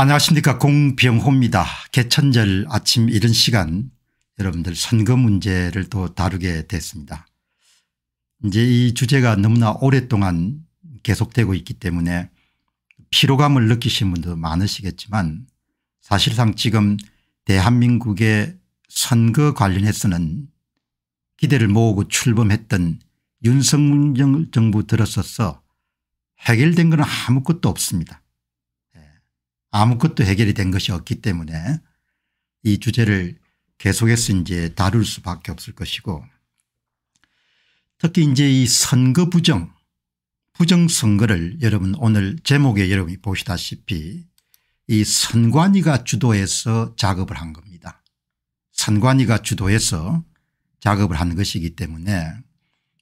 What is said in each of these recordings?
안녕하십니까 공병호입니다. 개천절 아침 이른 시간 여러분들 선거 문제를 또 다루게 됐습니다. 이제 이 주제가 너무나 오랫동안 계속되고 있기 때문에 피로감을 느끼신 분도 많으시겠지만 사실상 지금 대한민국의 선거 관련해서는 기대를 모으고 출범했던 윤석열 정부 들어서서 해결된 건 아무것도 없습니다. 아무것도 해결이 된 것이 없기 때문에 이 주제를 계속해서 이제 다룰 수밖에 없을 것이고 특히 이제 이 선거 부정 부정선거를 여러분 오늘 제목에 여러분이 보시다시피 이 선관위가 주도해서 작업을 한 겁니다. 선관위가 주도해서 작업을 한 것이기 때문에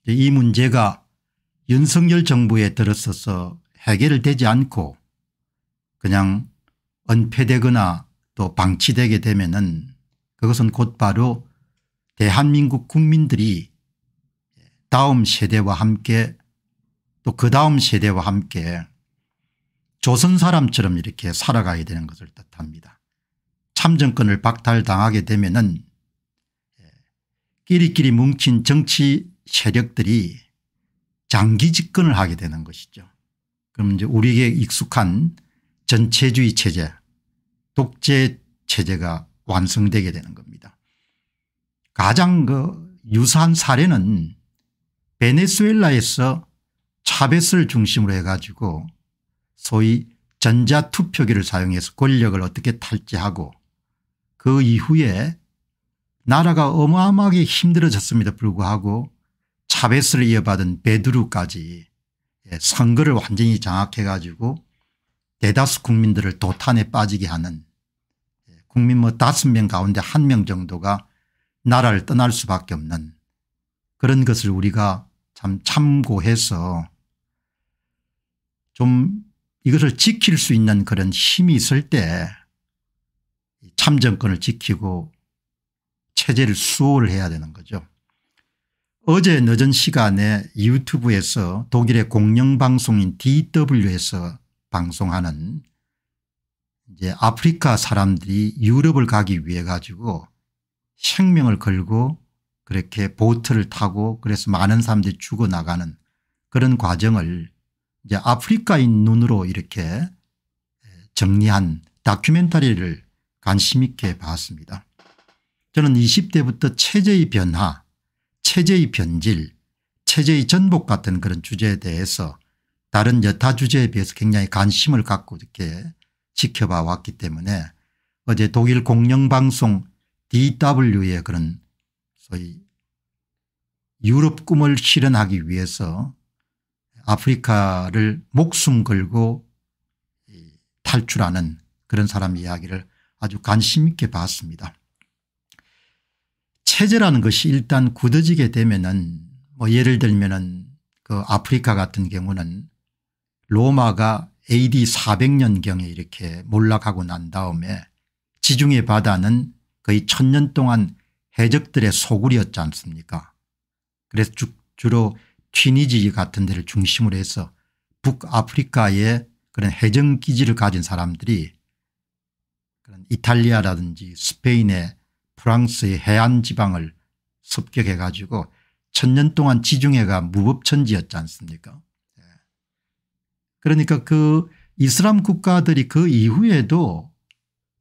이 문제가 윤석열 정부에 들어서서 해결되지 않고 그냥 은폐되거나 또 방치되게 되면은 그것은 곧바로 대한민국 국민들이 다음 세대와 함께 또 그 다음 세대와 함께 조선 사람처럼 이렇게 살아가야 되는 것을 뜻합니다. 참정권을 박탈당하게 되면은 끼리끼리 뭉친 정치 세력들이 장기 집권을 하게 되는 것이죠. 그럼 이제 우리에게 익숙한 전체주의 체제 독재 체제가 완성되게 되는 겁니다. 가장 그 유사한 사례는 베네수엘라에서 차베스를 중심으로 해가지고 소위 전자투표기를 사용해서 권력을 어떻게 탈취하고 그 이후에 나라가 어마어마하게 힘들어졌습니다 불구하고 차베스를 이어받은 베드루까지 예, 선거를 완전히 장악해 가지고 대다수 국민들을 도탄에 빠지게 하는 예, 국민 뭐 다섯 명 가운데 한 명 정도가 나라를 떠날 수밖에 없는 그런 것을 우리가 참 참고해서 좀 이것을 지킬 수 있는 그런 힘이 있을 때 참정권을 지키고 체제를 수호를 해야 되는 거죠. 어제 늦은 시간에 유튜브에서 독일의 공영방송인 DW에서 방송하는 이제 아프리카 사람들이 유럽을 가기 위해 가지고 생명을 걸고 그렇게 보트를 타고 그래서 많은 사람들이 죽어나가는 그런 과정을 이제 아프리카인 눈으로 이렇게 정리한 다큐멘터리를 관심 있게 봤습니다. 저는 20대부터 체제의 변화, 체제의 변질, 체제의 전복 같은 그런 주제에 대해서 다른 여타 주제에 비해서 굉장히 관심을 갖고 이렇게 지켜봐 왔기 때문에 어제 독일 공영방송 DW의 그런 소위 유럽 꿈을 실현하기 위해서 아프리카를 목숨 걸고 탈출하는 그런 사람 이야기를 아주 관심 있게 봤습니다. 체제라는 것이 일단 굳어지게 되면은 뭐 예를 들면은 그 아프리카 같은 경우는 로마가 AD 400년경에 이렇게 몰락하고 난 다음에 지중해 바다는 거의 천년 동안 해적들의 소굴이었지 않습니까 그래서 주, 로 튀니지 같은 데를 중심으로 해서 북아프리카의 그런 해정기지를 가진 사람들이 그런 이탈리아라든지 스페인의 프랑스의 해안지방을 습격해 가지고 천년 동안 지중해가 무법천지였지 않습니까 그러니까 그 이슬람 국가들이 그 이후에도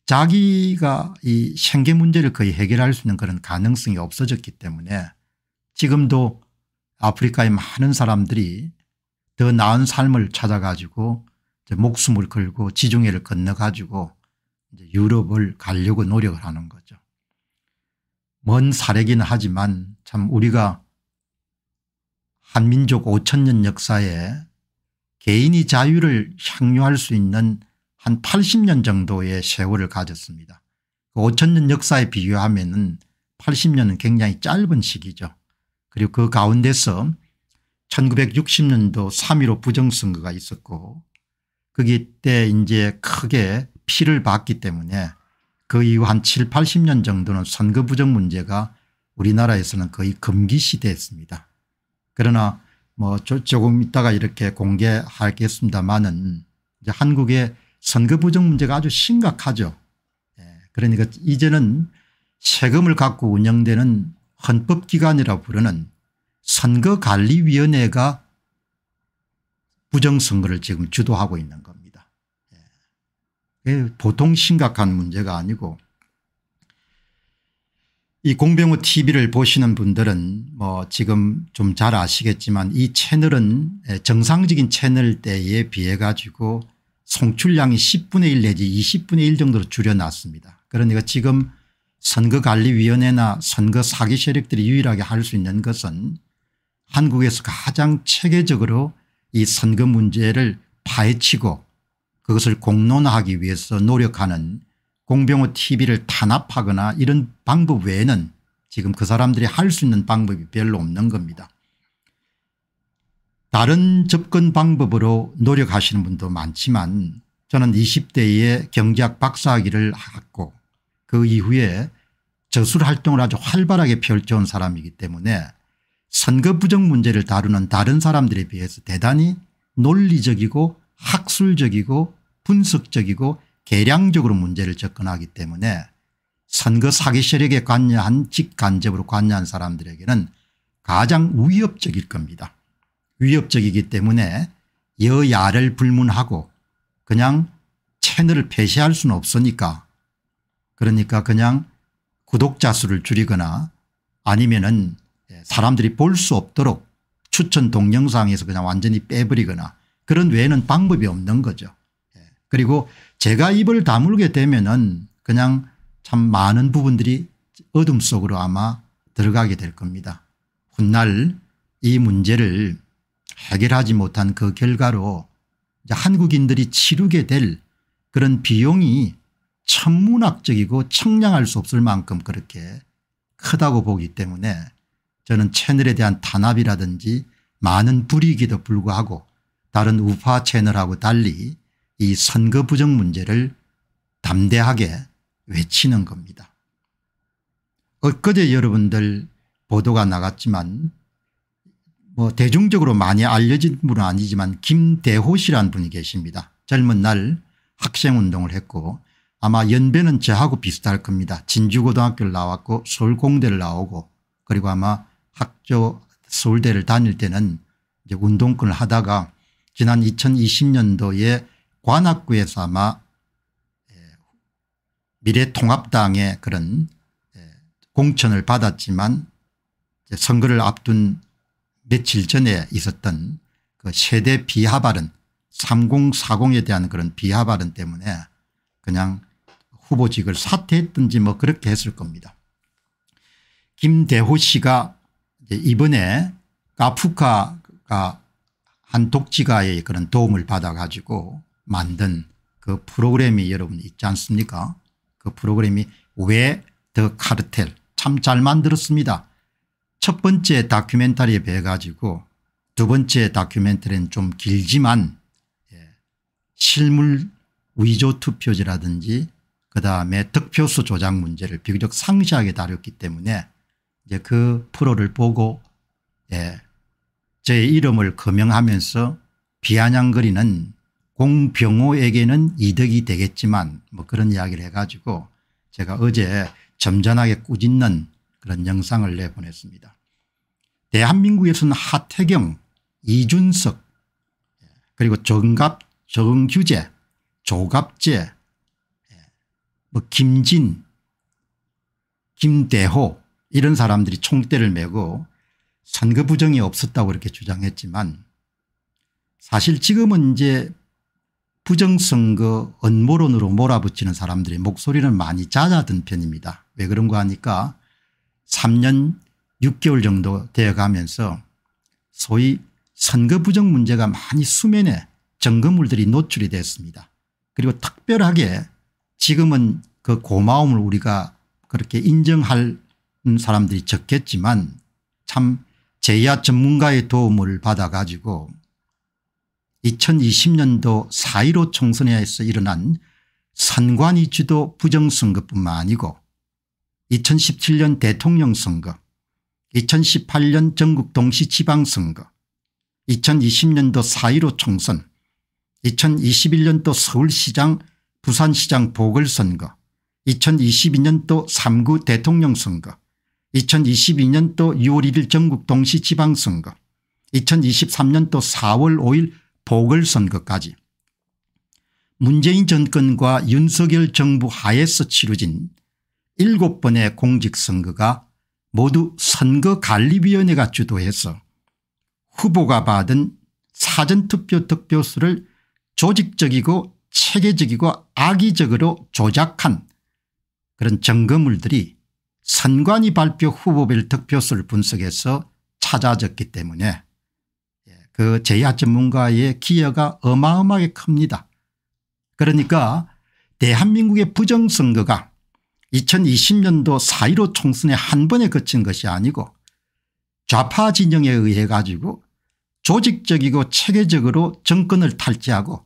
자기가 이 생계 문제를 거의 해결할 수 있는 그런 가능성이 없어졌기 때문에 지금도 아프리카의 많은 사람들이 더 나은 삶을 찾아가지고 목숨을 걸고 지중해를 건너가지고 유럽을 가려고 노력을 하는 거죠. 먼 사례긴 하지만 참 우리가 한민족 5천년 역사에 개인이 자유를 향유할 수 있는 한 80년 정도의 세월을 가졌습니다. 5천년 그 역사에 비교하면 은 80년은 굉장히 짧은 시기죠. 그리고 그 가운데서 1960년도 3.15 부정선거가 있었고 거기 때 이제 크게 피를 봤기 때문에 그 이후 한 7, 80년 정도는 선거 부정 문제가 우리나라에서는 거의 금기시대였습니다. 그러나 뭐 조금 이따가 이렇게 공개하겠습니다만은 이제 한국의 선거 부정 문제가 아주 심각하죠. 예. 그러니까 이제는 세금을 갖고 운영되는 헌법기관이라 부르는 선거관리위원회가 부정선거를 지금 주도하고 있는 겁니다. 예. 보통 심각한 문제가 아니고 이 공병호 tv를 보시는 분들은 뭐 지금 좀 잘 아시겠지만 이 채널은 정상적인 채널 때에 비해 가지고 송출량이 10분의 1 내지 20분의 1 정도로 줄여놨습니다. 그러니까 지금 선거관리위원회나 선거 사기 세력들이 유일하게 할 수 있는 것은 한국에서 가장 체계적으로 이 선거 문제를 파헤치고 그것을 공론화하기 위해서 노력하는 공병호 tv를 탄압하거나 이런 방법 외에는 지금 그 사람들이 할 수 있는 방법이 별로 없는 겁니다. 다른 접근 방법으로 노력하시는 분도 많지만 저는 20대에 경제학 박사학위를 했고 그 이후에 저술 활동을 아주 활발하게 펼쳐온 사람이기 때문에 선거 부정 문제를 다루는 다른 사람들에 비해서 대단히 논리적이고 학술적이고 분석적이고 계량적으로 문제를 접근하기 때문에 선거 사기 세력에 관여한 직간접으로 관여한 사람들에게는 가장 위협적일 겁니다. 위협적이기 때문에 여야를 불문하고 그냥 채널을 폐쇄할 수는 없으니까 그러니까 그냥 구독자 수를 줄이거나 아니면은 사람들이 볼 수 없도록 추천 동영상에서 그냥 완전히 빼버리거나 그런 외에는 방법이 없는 거죠. 예. 그리고 제가 입을 다물게 되면은 그냥 참 많은 부분들이 어둠 속으로 아마 들어가게 될 겁니다. 훗날 이 문제를 해결하지 못한 그 결과로 한국인들이 치르게 될 그런 비용이 천문학적이고 청량할 수 없을 만큼 그렇게 크다고 보기 때문에 저는 채널에 대한 탄압이라든지 많은 불이익에도 불구하고 다른 우파 채널하고 달리 이 선거 부정 문제를 담대하게 외치는 겁니다. 엊그제 여러분들 보도가 나갔지만 뭐 대중적으로 많이 알려진 분은 아니지만 김대호 씨라는 분이 계십니다. 젊은 날 학생운동을 했고 아마 연배는 저하고 비슷할 겁니다. 진주고등학교를 나왔고 서울공대를 나오고 그리고 아마 학교 서울대를 다닐 때는 이제 운동권을 하다가 지난 2020년도에 관악구에서 아마 예, 미래통합당의 그런 예, 공천을 받았지만 선거를 앞둔 며칠 전에 있었던 그 세대 비하발언 3040에 대한 그런 비하발언 때문에 그냥 후보직을 사퇴했든지 뭐 그렇게 했을 겁니다. 김대호 씨가 이번에 아프카가 한 독지가의 그런 도움을 받아 가지고 만든 그 프로그램이 여러분 있지 않습니까 그 프로그램이 왜 더 카르텔 참 잘 만들었습니다. 첫 번째 다큐멘터리에 배 가지고 두 번째 다큐멘터리는 좀 길지만 예. 실물 위조 투표지라든지 그다음에 득표수 조작 문제를 비교적 상세하게 다뤘기 때문에 이제 그 프로를 보고 예, 제 이름을 거명하면서 비아냥거리는 공병호에게는 이득이 되겠지만 뭐 그런 이야기를 해가지고 제가 어제 점잖하게 꾸짖는 그런 영상을 내보냈습니다. 대한민국에서는 하태경 이준석 그리고 정갑 정규제조갑제뭐 김진 김대호 이런 사람들이 총대를 메고 선거 부정이 없었다고 이렇게 주장했지만 사실 지금은 이제 부정선거 언모론으로 몰아붙이는 사람들의 목소리는 많이 잦아든 편입니다. 왜 그런가 하니까 3년 6개월 정도 되어가면서 소위 선거 부정 문제가 많이 수면에 점거물들이 노출이 됐습니다. 그리고 특별하게 지금은 그 고마움을 우리가 그렇게 인정할 사람들이 적겠지만 참 제야 전문가의 도움을 받아가지고 2020년도 4.15 총선에서 일어난 선관위주도 부정선거뿐만 아니고 2017년 대통령 선거 2018년 전국 동시 지방선거 2020년도 4.15 총선 2021년도 서울시장 부산시장 보궐선거 2022년도 3구 대통령 선거 2022년도 6월 1일 전국 동시 지방선거 2023년도 4월 5일 보궐선거까지 문재인 정권과 윤석열 정부 하에서 치러진 7번의 공직선거가 모두 선거관리위원회가 주도해서 후보가 받은 사전투표 득표수를 조직적이고 체계적이고 악의적으로 조작한 그런 증거물들이 선관위 발표 후보별 득표수를 분석해서 찾아졌기 때문에 그 제야 전문가의 기여가 어마어마하게 큽니다. 그러니까 대한민국의 부정선거가 2020년도 4.15 총선에 한 번에 거친 것이 아니고 좌파 진영에 의해 가지고 조직적이고 체계적으로 정권을 탈취하고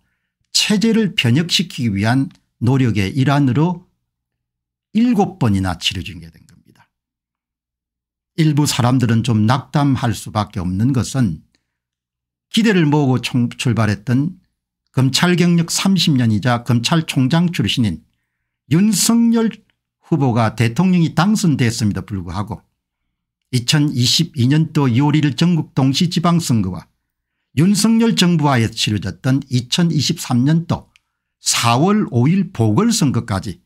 체제를 변혁시키기 위한 노력의 일환으로 7번이나 치러 중게 된 겁니다. 일부 사람들은 좀 낙담할 수밖에 없는 것은 기대를 모으고 출발했던 검찰 경력 30년이자 검찰총장 출신인 윤석열 후보가 대통령이 당선됐음에도 불구하고 2022년도 2월 1일 전국 동시지방선거와 윤석열 정부와의 치러졌던 2023년도 4월 5일 보궐선거까지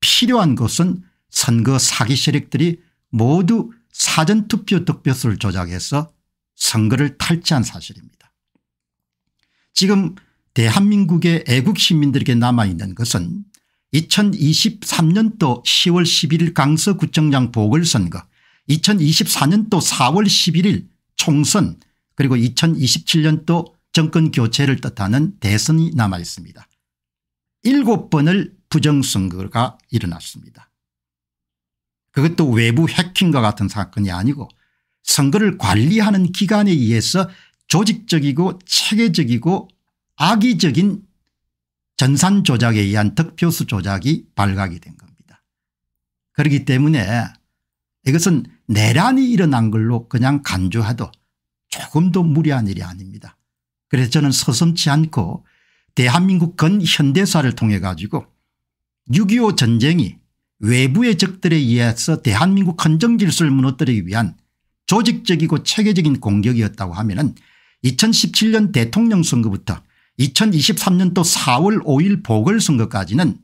필요한 것은 선거 사기 세력들이 모두 사전투표 득표수를 조작해서 선거를 탈취한 사실입니다. 지금 대한민국의 애국 시민들에게 남아있는 것은 2023년도 10월 11일 강서구청장 보궐선거 2024년도 4월 11일 총선 그리고 2027년도 정권교체를 뜻하는 대선이 남아있습니다. 7번을 부정선거가 일어났습니다. 그것도 외부 해킹과 같은 사건이 아니고 선거를 관리하는 기관에 의해서 조직적이고 체계적이고 악의적인 전산 조작에 의한 득표수 조작이 발각이 된 겁니다. 그렇기 때문에 이것은 내란이 일어난 걸로 그냥 간주해도 조금도 무리한 일이 아닙니다. 그래서 저는 서슴치 않고 대한민국 근현대사를 통해 가지고 6.25 전쟁이 외부의 적들에 의해서 대한민국 헌정질서를 무너뜨리기 위한 조직적이고 체계적인 공격이었다고 하면 은 2017년 대통령 선거부터 2023년도 4월 5일 보궐선거까지는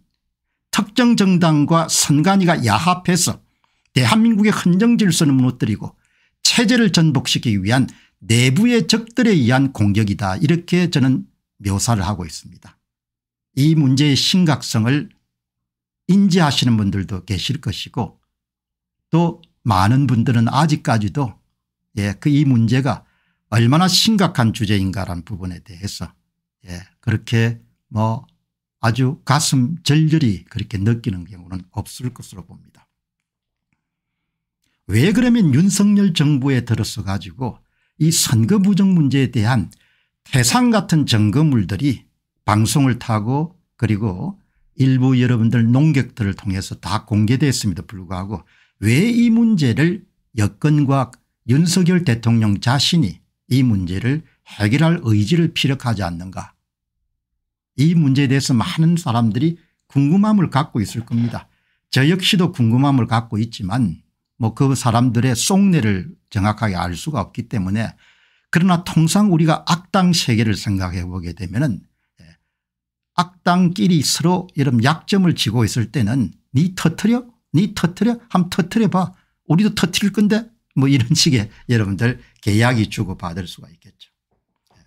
특정 정당과 선관위가 야합해서 대한민국의 헌정질서는 무너뜨리고 체제를 전복시키기 위한 내부의 적들에 의한 공격이다 이렇게 저는 묘사를 하고 있습니다. 이 문제의 심각성을 인지하시는 분들도 계실 것이고 또 많은 분들은 아직까지도 예, 그 이 문제가 얼마나 심각한 주제인가라는 부분에 대해서 예, 그렇게 뭐 아주 가슴 절렬히 그렇게 느끼는 경우는 없을 것으로 봅니다. 왜 그러면 윤석열 정부에 들어서 가지고 이 선거 부정 문제에 대한 태산 같은 증거물들이 방송을 타고 그리고 일부 여러분들 농객들을 통해서 다 공개됐음에도 불구하고 왜 이 문제를 여건과 윤석열 대통령 자신이 이 문제를 해결할 의지를 피력하지 않는가 이 문제에 대해서 많은 사람들이 궁금함을 갖고 있을 겁니다. 저 역시도 궁금함을 갖고 있지만 뭐 그 사람들의 속내를 정확하게 알 수가 없기 때문에 그러나 통상 우리가 악당 세계를 생각해 보게 되면 은 예, 악당끼리 서로 이런 약점을 지고 있을 때는 니 터트려 니 터트려 함 터트려 봐 우리도 터트릴 건데 뭐 이런 식의 여러분들 계약이 주고받을 수가 있겠죠. 예.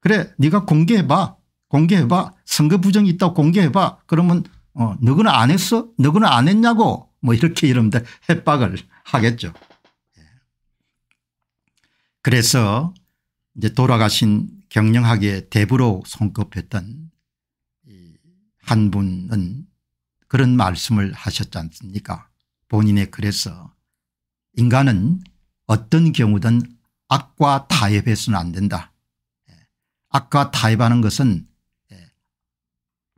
그래 네가 공개해봐. 공개해봐. 선거 부정이 있다고 공개해봐. 그러면 어, 너는 안 했어? 너는 안 했냐고 뭐 이렇게 이러면 협박을 하겠죠. 예. 그래서 이제 돌아가신 경영학의 대부로 손꼽혔던 한 분은 그런 말씀을 하셨지 않습니까 본인의 글에서 인간은 어떤 경우든 악과 타협해서는 안 된다. 예. 악과 타협하는 것은 예.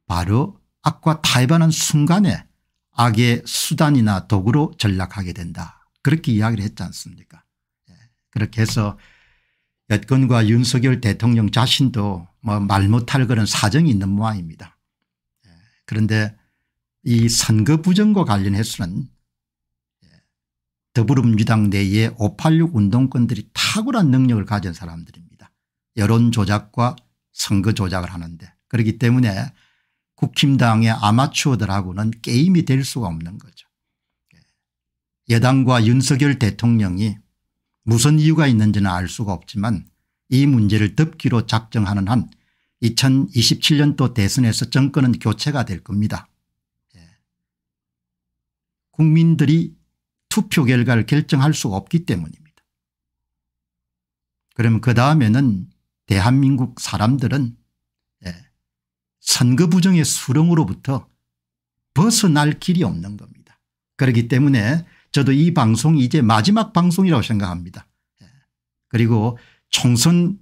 바로 악과 타협하는 순간에 악의 수단이나 도구로 전락하게 된다. 그렇게 이야기를 했지 않습니까 예. 그렇게 해서 여권과 윤석열 대통령 자신도 뭐 말 못할 그런 사정이 있는 모양입니다. 그런데 이 선거 부정과 관련해서는 더불어민주당 내에 586 운동권들이 탁월한 능력을 가진 사람들입니다. 여론 조작과 선거 조작을 하는데 그렇기 때문에 국힘당의 아마추어들하고는 게임이 될 수가 없는 거죠. 예. 여당과 윤석열 대통령이 무슨 이유가 있는지는 알 수가 없지만 이 문제를 덮기로 작정하는 한 2027년도 대선에서 정권은 교체가 될 겁니다. 예. 국민들이 투표 결과를 결정할 수가 없기 때문입니다. 그러면 그 다음에는 대한민국 사람들은 예, 선거 부정의 수렁으로부터 벗어날 길이 없는 겁니다. 그렇기 때문에 저도 이 방송이 이제 마지막 방송이라고 생각합니다. 예, 그리고 총선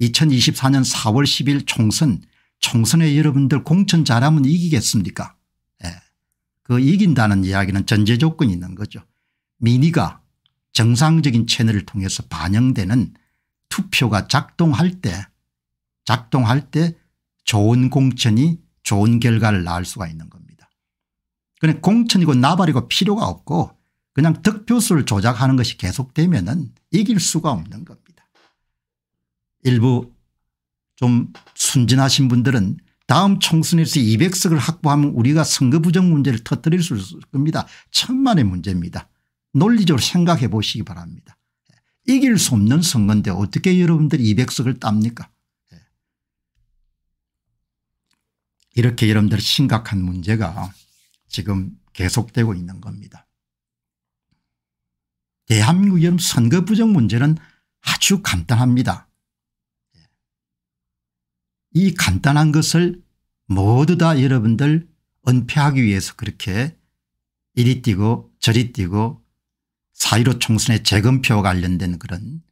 2024년 4월 10일 총선 총선에 여러분들 공천 잘하면 이기겠습니까 예, 그 이긴다는 이야기는 전제 조건이 있는 거죠. 민의가 정상적인 채널을 통해서 반영되는 투표가 작동할 때 작동할 때 좋은 공천이 좋은 결과를 낳을 수가 있는 겁니다. 그런 공천이고 나발이고 필요가 없고 그냥 득표수를 조작하는 것이 계속되면 이길 수가 없는 겁니다. 일부 좀 순진하신 분들은 다음 총선에서 200석을 확보하면 우리가 선거 부정 문제를 터뜨릴 수 있을 겁니다. 천만의 문제입니다. 논리적으로 생각해 보시기 바랍니다. 이길 수 없는 선거인데 어떻게 여러분들 200석을 땁니까 예. 이렇게 여러분들 심각한 문제가 지금 계속되고 있는 겁니다. 대한민국 여러분 선거 부정 문제는 아주 간단합니다. 예. 이 간단한 것을 모두 다 여러분들 은폐하기 위해서 그렇게 이리 뛰고 저리 뛰고 4.15 총선의 재검표와 관련된 그런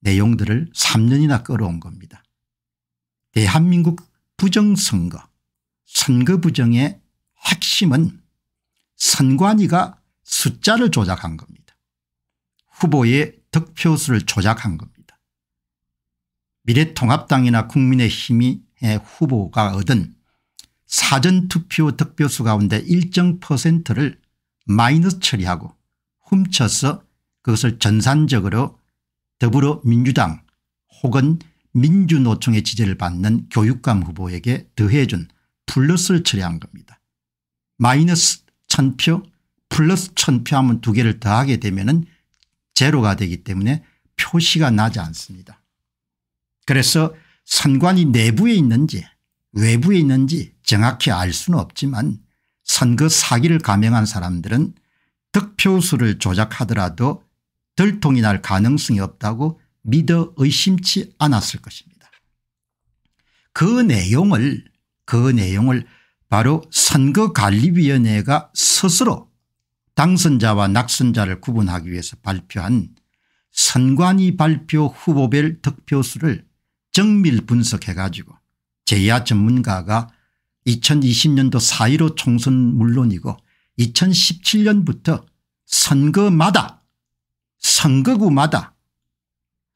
내용들을 3년이나 끌어온 겁니다. 대한민국 부정선거 선거 부정의 핵심은 선관위가 숫자를 조작한 겁니다. 후보의 득표수를 조작한 겁니다. 미래통합당이나 국민의힘이 후보가 얻은 사전투표 득표수 가운데 일정 퍼센트를 마이너스 처리하고 훔쳐서 그것을 전산적으로 더불어민주당 혹은 민주노총의 지지를 받는 교육감 후보에게 더해준 플러스를 처리한 겁니다. 마이너스 1000표 플러스 1000표 하면 두 개를 더하게 되면 은 제로가 되기 때문에 표시가 나지 않습니다. 그래서 선관위 내부에 있는지 외부에 있는지 정확히 알 수는 없지만 선거 사기를 감행한 사람들은 득표수를 조작하더라도 들통이 날 가능성이 없다고 믿어 의심치 않았을 것입니다. 그 내용을 그 내용을 바로 선거관리위원회가 스스로 당선자와 낙선자를 구분하기 위해서 발표한 선관위 발표 후보별 득표수를 정밀 분석해 가지고 제야 전문가가 2020년도 4.15 총선 물론이고 2017년부터 선거마다 선거구마다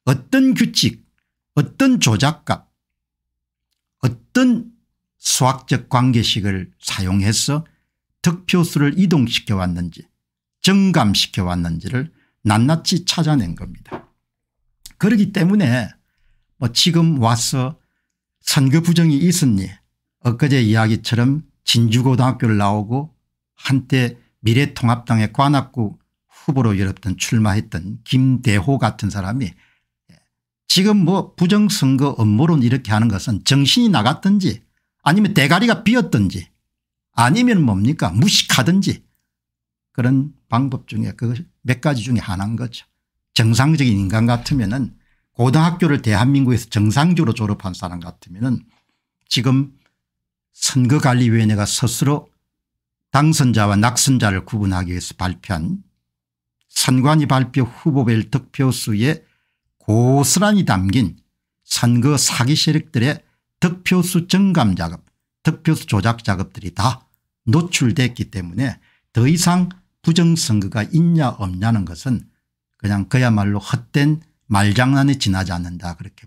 어떤 규칙 어떤 조작값 어떤 수학적 관계식을 사용해서 득표수를 이동시켜 왔는지 정감시켜 왔는지를 낱낱이 찾아낸 겁니다. 그러기 때문에 뭐 지금 와서 선거 부정이 있었니 엊그제 이야기처럼 진주고등학교를 나오고 한때 미래통합당의 관악구 후보로 열었던 출마했던 김대호 같은 사람이 지금 뭐 부정선거 업무론 이렇게 하는 것은 정신이 나갔든지 아니면 대가리가 비었든지 아니면 뭡니까 무식하든지 그런 방법 중에 그 몇 가지 중에 하나인 거죠. 정상적인 인간 같으면 은 고등학교를 대한민국에서 정상적으로 졸업한 사람 같으면 은 지금 선거관리위원회가 스스로 당선자와 낙선자를 구분하기 위해서 발표한 선관위 발표 후보별 득표수에 고스란히 담긴 선거 사기 세력들의 득표수 증감 작업 득표수 조작 작업들이 다 노출됐기 때문에 더 이상 부정선거가 있냐 없냐는 것은 그냥 그야말로 헛된 말장난에 지나지 않는다 그렇게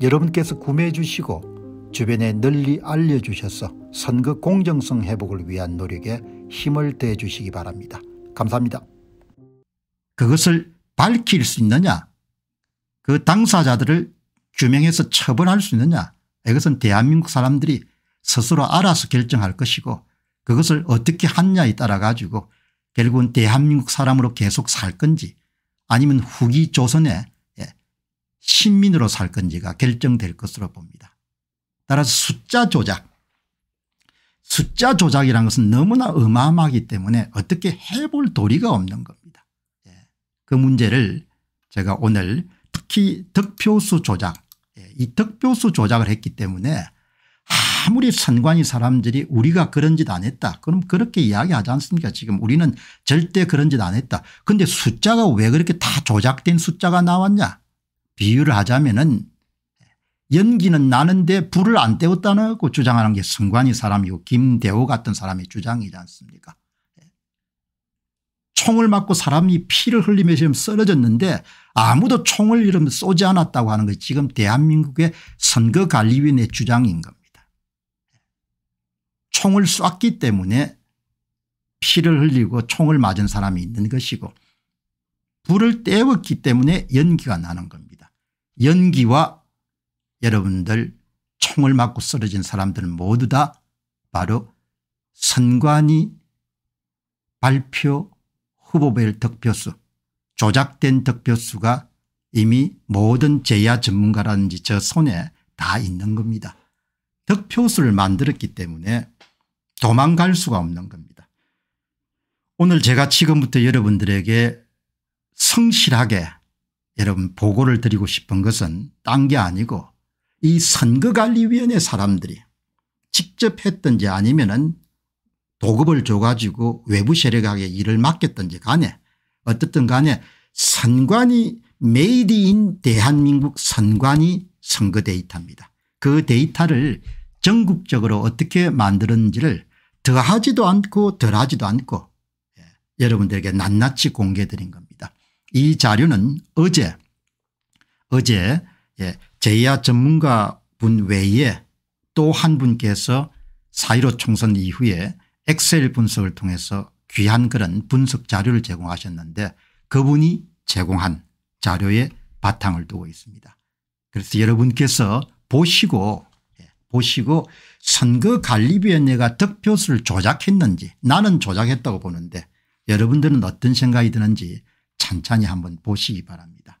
여러분께서 구매해 주시고 주변에 널리 알려주셔서 선거 공정성 회복을 위한 노력에 힘을 대해 주시기 바랍니다. 감사합니다. 그것을 밝힐 수 있느냐 그 당사자들을 규명해서 처벌할 수 있느냐 이것은 대한민국 사람들이 스스로 알아서 결정할 것이고 그것을 어떻게 하느냐에 따라 가지고 결국은 대한민국 사람으로 계속 살 건지 아니면 후기 조선에 친민으로 살 건지가 결정될 것으로 봅니다. 따라서 숫자 조작 숫자 조작이라는 것은 너무나 어마어마하기 때문에 어떻게 해볼 도리가 없는 겁니다. 예. 그 문제를 제가 오늘 특히 득표수 조작 예, 이 득표수 조작을 했기 때문에 아무리 선관위 사람들이 우리가 그런 짓 안 했다 그럼 그렇게 이야기하지 않습니까 지금 우리는 절대 그런 짓 안 했다 근데 숫자가 왜 그렇게 다 조작된 숫자가 나왔냐 비유를 하자면은 연기는 나는데 불을 안 때웠다고 주장하는 게 성관이 사람이고 김대호 같은 사람의 주장이지 않습니까 총을 맞고 사람이 피를 흘리며 지금 쓰러졌는데 아무도 총을 이러면 쏘지 않았다고 하는 것이 지금 대한민국의 선거관리위원회 주장인 겁니다. 총을 쐈기 때문에 피를 흘리고 총을 맞은 사람이 있는 것이고 불을 때웠기 때문에 연기가 나는 겁니다. 연기와 여러분들 총을 맞고 쓰러진 사람들은 모두 다 바로 선관위 발표 후보별 득표수 조작된 득표수가 이미 모든 제야 전문가라든지 저 손에 다 있는 겁니다. 득표수를 만들었기 때문에 도망갈 수가 없는 겁니다. 오늘 제가 지금부터 여러분들에게 성실하게 여러분 보고를 드리고 싶은 것은 딴 게 아니고 이 선거관리위원회 사람들이 직접 했든지 아니면 은 도급을 줘가지고 외부 세력에게 일을 맡겼든지 간에 어떻든 간에 선관위 메이드 인 대한민국 선관위 선거 데이터입니다. 그 데이터를 전국적으로 어떻게 만들었는지를 더하지도 않고 덜하지도 않고 예, 여러분들에게 낱낱이 공개드린 겁니다. 이 자료는 어제 어제 예, 제야 전문가 분 외에 또 한 분께서 사1로 총선 이후에 엑셀 분석을 통해서 귀한 그런 분석 자료를 제공하셨는데 그분이 제공한 자료에 바탕을 두고 있습니다. 그래서 여러분께서 보시고 예, 보시고 선거관리위원회가 득표수를 조작했는지 나는 조작했다고 보는데 여러분들은 어떤 생각이 드는지 찬찬히 한번 보시기 바랍니다.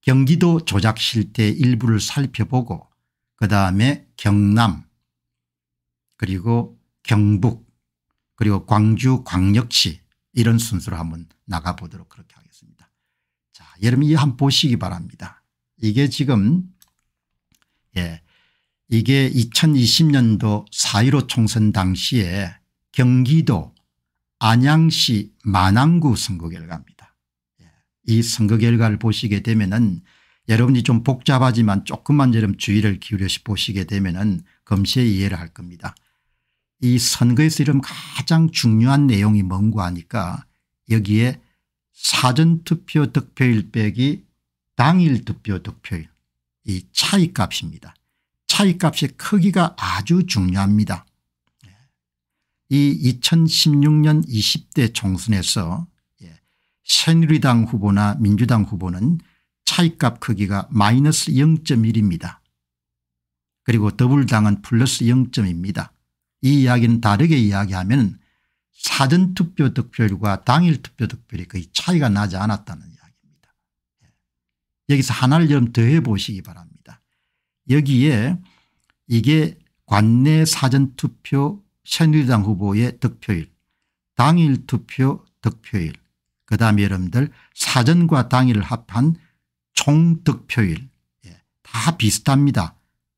경기도 조작 실태 일부를 살펴보고 그 다음에 경남 그리고 경북 그리고 광주 광역시 이런 순서로 한번 나가보도록 그렇게 하겠습니다. 자 여러분 이 한번 보시기 바랍니다. 이게 지금 예 이게 2020년도 4.15 총선 당시에 경기도 안양시 만안구 선거 결과입니다. 이 선거 결과를 보시게 되면은 여러분이 좀 복잡하지만 조금만 여러 주의를 기울여 보시게 되면은 검시에 이해를 할 겁니다. 이 선거에서 이런 가장 중요한 내용이 뭔고 하니까 여기에 사전투표 득표일 빼기 당일 투표 득표일 이 차이값입니다. 차이값의 크기가 아주 중요합니다. 네. 이 2016년 20대 총선에서 새누리당 후보나 민주당 후보는 차이값 크기가 마이너스 0.1입니다. 그리고 더블당은 플러스 0점입니다. 이 이야기는 다르게 이야기하면 사전투표 득표율과 당일투표 득표율이 거의 차이가 나지 않았다는 이야기입니다. 예. 여기서 하나를 좀 더해 보시기 바랍니다. 여기에 이게 관내 사전투표 새누리당 후보의 득표율 당일투표 득표율 그 다음에 여러분들 사전과 당일을 합한 총득표율 예, 다 비슷합니다.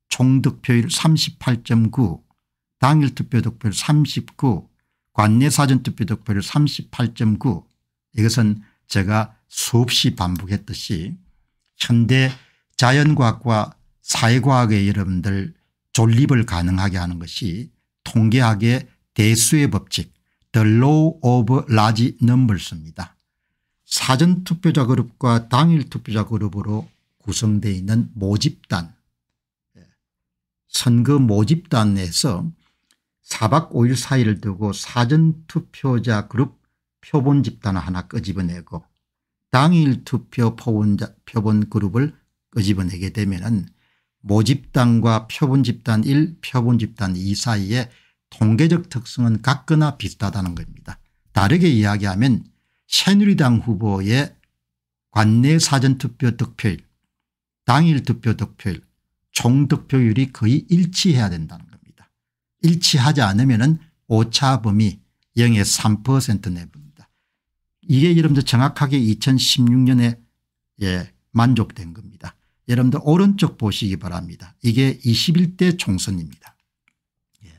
총득표율 38.9 당일 투표 득표율 39 관내 사전 투표 득표율 38.9 이것은 제가 수없이 반복했듯이 현대 자연과학과 사회과학의 여러분들 존립을 가능하게 하는 것이 통계학의 대수의 법칙 The Law of Large Numbers입니다. 사전투표자 그룹과 당일투표자 그룹으로 구성되어 있는 모집단 예. 선거 모집단에서 4박 5일 사이를 두고 사전투표자 그룹 표본집단 을 하나 끄집어내고 당일투표 표본 그룹을 끄집어내게 되면 모집단과 표본집단 1 표본집단 2사이에 통계적 특성은 같거나 비슷하다는 겁니다. 다르게 이야기하면 새누리당 후보의 관내 사전투표 득표율 당일 투표 득표율 총 득표율이 거의 일치해야 된다는 겁니다. 일치하지 않으면 오차범위 0에3% 내부입니다. 이게 여러분들 정확하게 2016년에 예, 만족된 겁니다. 여러분들 오른쪽 보시기 바랍니다. 이게 21대 총선입니다. 예.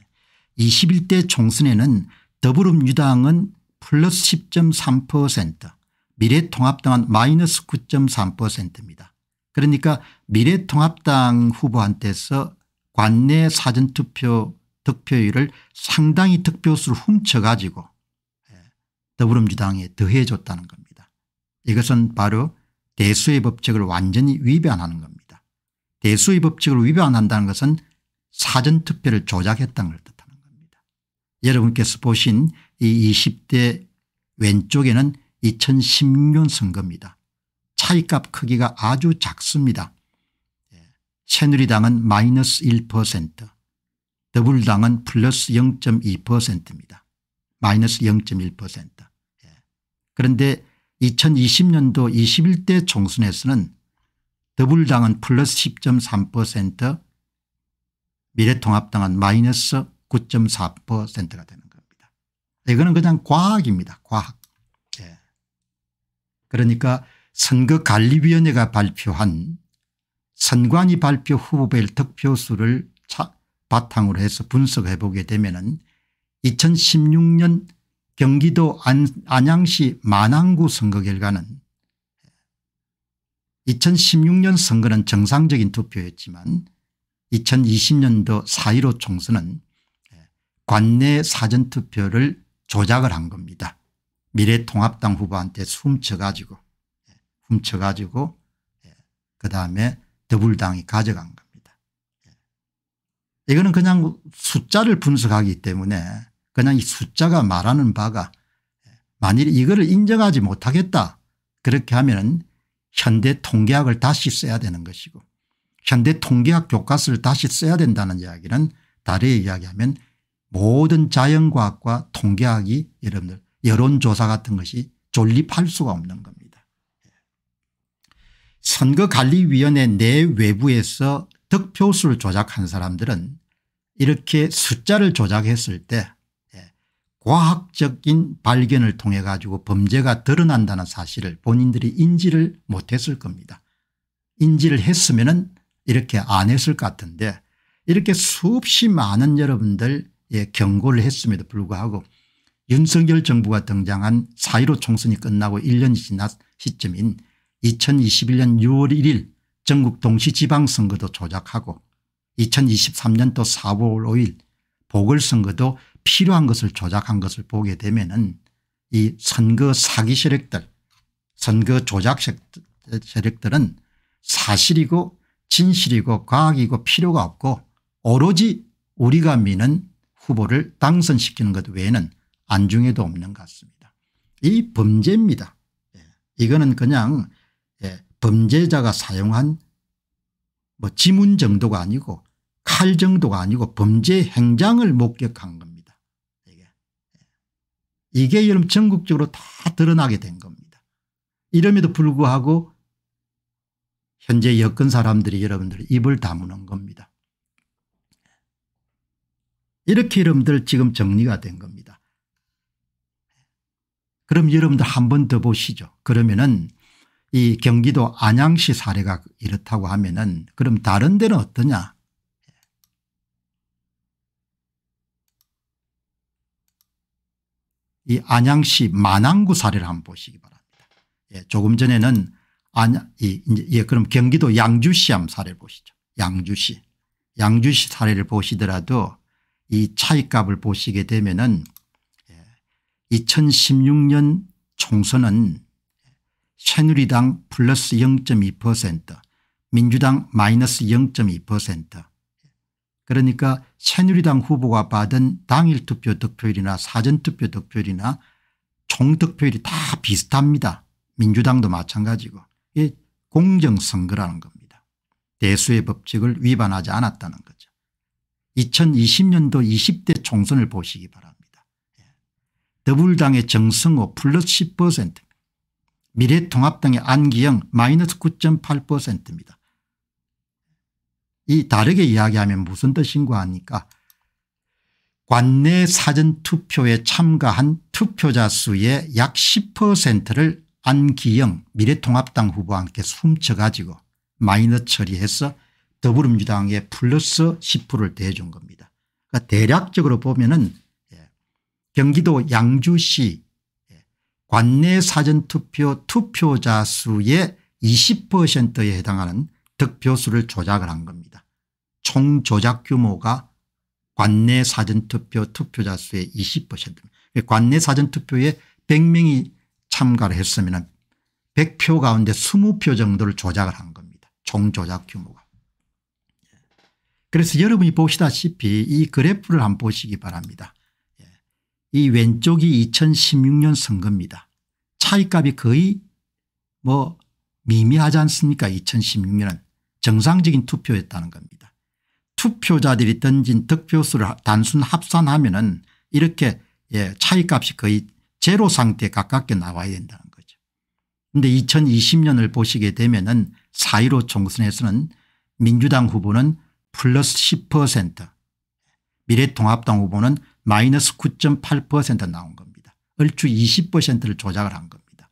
21대 총선에는 더불어민주당은 플러스 10.3% 미래통합당은 마이너스 9.3%입니다. 그러니까 미래통합당 후보한테서 관내 사전투표 득표율을 상당히 득표수를 훔쳐가지고 예, 더불어민주당에 더해줬다는 겁니다. 이것은 바로 대수의 법칙을 완전히 위반하는 겁니다. 대수의 법칙을 위반한다는 것은 사전투표를 조작했다는 걸 뜻합니다. 여러분께서 보신 이 20대 왼쪽에는 2016년 선거입니다. 차이값 크기가 아주 작습니다. 예, 새누리당은 마이너스 1%더블당은 플러스 0.2%입니다. 마이너스 0.1% 예, 그런데 2020년도 21대 총선에서는 더블당은 플러스 10.3% 미래통합당은 마이너스 9.4%가 되는 겁니다. 이거는 그냥 과학입니다. 과학. 예. 그러니까 선거관리위원회가 발표한 선관위 발표 후보별 득표수를 바탕으로 해서 분석해 보게 되면 2016년 경기도 안, 양시 만안구 선거 결과는 2016년 선거는 정상적인 투표였지만 2020년도 4.15 총선은 관내 사전투표를 조작을 한 겁니다. 미래통합당 후보한테 훔쳐가지고 훔쳐가지고 그다음에 더불당이 가져간 겁니다. 이거는 그냥 숫자를 분석하기 때문에 그냥 이 숫자가 말하는 바가 만일 이거를 인정하지 못하겠다 그렇게 하면 현대 통계학을 다시 써야 되는 것이고 현대 통계학 교과서를 다시 써야 된다는 이야기는 다르게 이야기하면 모든 자연과학과 통계학이 여러분들 여론조사 같은 것이 존립할 수가 없는 겁니다. 선거관리위원회 내외부에서 득표수를 조작한 사람들은 이렇게 숫자를 조작했을 때 예, 과학적인 발견을 통해 가지고 범죄가 드러난다는 사실을 본인들이 인지를 못했을 겁니다. 인지를 했으면 이렇게 안 했을 것 같은데 이렇게 수없이 많은 여러분들 예, 경고를 했음에도 불구하고 윤석열 정부가 등장한 4.15 총선이 끝나고 1년이 지난 시점인 2021년 6월 1일 전국 동시지방선거도 조작하고 2023년도 4월 5일 보궐선거도 필요한 것을 조작한 것을 보게 되면 은이 선거 사기 세력들 선거 조작 세력들은 사실이고 진실이고 과학이고 필요가 없고 오로지 우리가 미는 후보를 당선시키는 것 외에는 안중에도 없는 것 같습니다. 이 범죄입니다. 예. 이거는 그냥 예. 범죄자가 사용한 뭐 지문 정도가 아니고 칼 정도가 아니고 범죄 행장을 목격한 겁니다. 이게, 예, 이게 여러 전국적으로 다 드러나게 된 겁니다. 이름에도 불구하고 현재 여권 사람들이 여러분들 입을 다무는 겁니다. 이렇게 여러분들 지금 정리가 된 겁니다. 그럼 여러분들 한 번 더 보시죠. 그러면은 이 경기도 안양시 사례가 이렇다고 하면은 그럼 다른 데는 어떠냐 이 안양시 만안구 사례를 한번 보시기 바랍니다. 예, 조금 전에는 안양, 예, 그럼 경기도 양주시 한 사례를 보시죠. 양주시. 양주시 사례를 보시더라도 이 차이값을 보시게 되면은 2016년 예, 총선은 새누리당 플러스 0.2% 민주당 마이너스 0.2% 그러니까 새누리당 후보가 받은 당일 투표 득표율이나 사전투표 득표율이나 총득표율이 다 비슷합니다. 민주당도 마찬가지고 공정선거라는 겁니다. 대수의 법칙을 위반하지 않았다는 거죠. 2020년도 20대 총선을 보시기 바랍니다. 예. 더불당의 정성호 플러스 10% 미래통합당의 안기영 마이너스 9.8%입니다. 이 다르게 이야기하면 무슨 뜻인가 하니까 관내 사전투표에 참가한 투표자 수의 약 10%를 안기영 미래통합당 후보와 함께 훔쳐가지고 마이너 처리해서 더불어민주당에 플러스 10%를 대준 겁니다. 그러니까 대략적으로 보면은 예, 경기도 양주시 예, 관내 사전투표 투표자 수의 20%에 해당하는 득표수를 조작을 한 겁니다. 총 조작 규모가 관내 사전투표 투표자 수의 20%입니다. 그러니까 관내 사전투표에 100명이 참가를 했으면 100표 가운데 20표 정도를 조작을 한 겁니다. 총 조작 규모가. 그래서 여러분이 보시다시피 이 그래프를 한번 보시기 바랍니다. 예. 이 왼쪽이 2016년 선거입니다. 차이값이 거의 뭐 미미하지 않습니까 2016년은 정상적인 투표였다는 겁니다. 투표자들이 던진 득표수를 단순 합산하면 은 이렇게 예, 차이값이 거의 제로 상태에 가깝게 나와야 된다는 거죠. 그런데 2020년을 보시게 되면 은4.15 총선에서는 민주당 후보는 플러스 10% 미래통합당 후보는 마이너스 9.8% 나온 겁니다. 얼추 20%를 조작을 한 겁니다.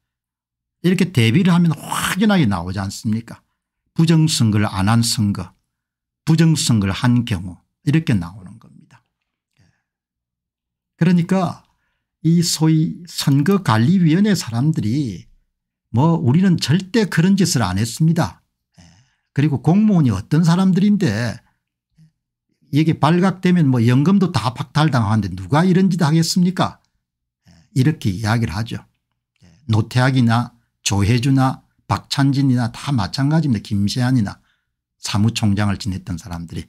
이렇게 대비를 하면 확연하게 나오지 않습니까 부정선거를 안 한 선거 부정선거를 한 경우 이렇게 나오는 겁니다. 예. 그러니까 이 소위 선거관리위원회 사람들이 뭐 우리는 절대 그런 짓을 안 했습니다. 예. 그리고 공무원이 어떤 사람들인데 이게 발각되면 뭐 연금도 다 박탈당하는데 누가 이런 짓 하겠습니까 예, 이렇게 이야기를 하죠. 예, 노태학이나 조혜주나 박찬진이나 다 마찬가지입니다. 김세한이나 사무총장을 지냈던 사람들이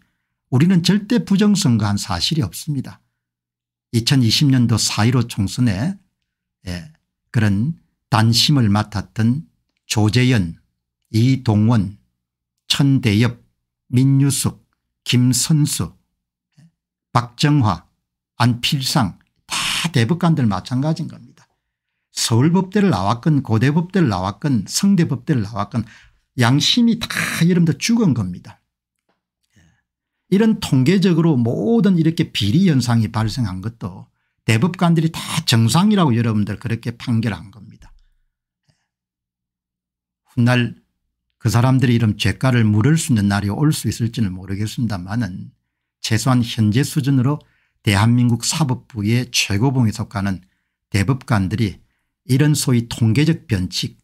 우리는 절대 부정선거한 사실이 없습니다. 2020년도 4.15 총선에 예, 그런 단심을 맡았던 조재연, 이동원, 천대엽, 민유숙 김선수, 박정화, 안필상 다 대법관들 마찬가지인 겁니다. 서울법대를 나왔건 고대법대를 나왔건 성대법대를 나왔건 양심이 다 여러분들 죽은 겁니다. 이런 통계적으로 모든 이렇게 비리 현상이 발생한 것도 대법관들이 다 정상이라고 여러분들 그렇게 판결한 겁니다. 훗날 그 사람들이 이런 죄가를 물을 수 있는 날이 올 수 있을지는 모르겠습니다만은 최소한 현재 수준으로 대한민국 사법부의 최고봉에 속하는 대법관들이 이런 소위 통계적 변칙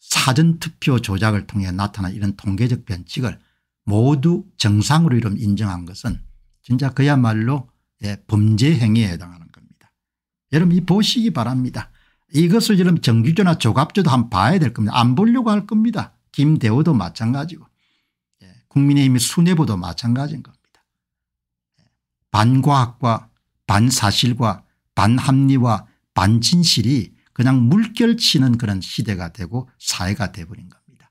사전투표 조작을 통해 나타난 이런 통계적 변칙을 모두 정상으로 이름 인정한 것은 진짜 그야말로 예, 범죄 행위에 해당하는 겁니다. 여러분 이 보시기 바랍니다. 이것을 지금 정규조나 조갑조도 한번 봐야 될 겁니다. 안 보려고 할 겁니다. 김대호도 마찬가지고 예. 국민의힘의 수뇌부도 마찬가지인 겁니다. 예. 반과학과 반사실과 반합리와 반진실이 그냥 물결치는 그런 시대가 되고 사회가 돼버린 겁니다.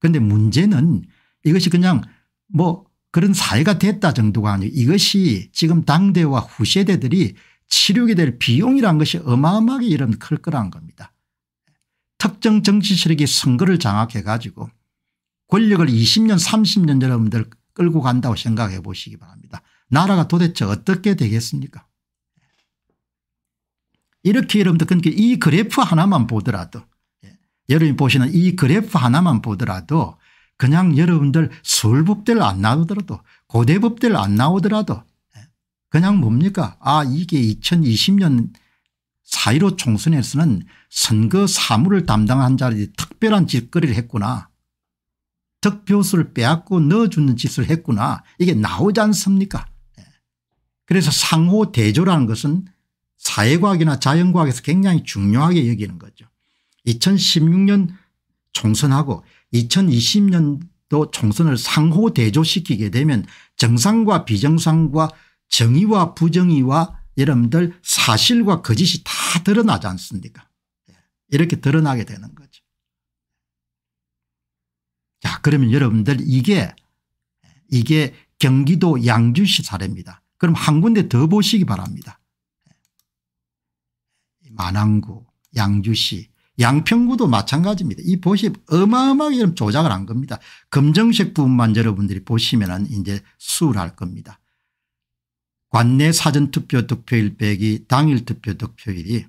그런데 문제는 이것이 그냥 뭐 그런 사회가 됐다 정도가 아니고 이것이 지금 당대와 후세대들이 치료게 될 비용이란 것이 어마어마하게 이름 클 거란 겁니다. 특정 정치 세력이 선거를 장악해 가지고 권력을 20년 30년 여러분들 끌고 간다고 생각해 보시기 바랍니다. 나라가 도대체 어떻게 되겠습니까 이렇게 여러분들 그러니까 이 그래프 하나만 보더라도 예, 여러분이 보시는 이 그래프 하나만 보더라도 그냥 여러분들 술법대를안 나오더라도 고대법대를 안 나오더라도 그냥 뭡니까 아 이게 2020년 4.15 총선에서는 선거 사무를 담당한 자들이 특별한 짓거리를 했구나. 득표수를 빼앗고 넣어주는 짓을 했구나. 이게 나오지 않습니까 예. 그래서 상호 대조라는 것은 사회과학이나 자연과학에서 굉장히 중요하게 여기는 거죠. 2016년 총선하고 2020년도 총선을 상호 대조시키게 되면 정상과 비정상과 정의와 부정의와 여러분들 사실과 거짓이 다 드러나지 않습니까 예, 이렇게 드러나게 되는 거죠. 자 그러면 여러분들 이게 이게 경기도 양주시 사례입니다. 그럼 한 군데 더 보시기 바랍니다. 예, 만안구 양주시 양평구도 마찬가지입니다. 이 보시 어마어마하게 조작을 한 겁니다. 검정색 부분만 여러분들이 보시면 이제 수월할 겁니다. 관내 사전투표 득표일 빼기 당일 투표 득표일이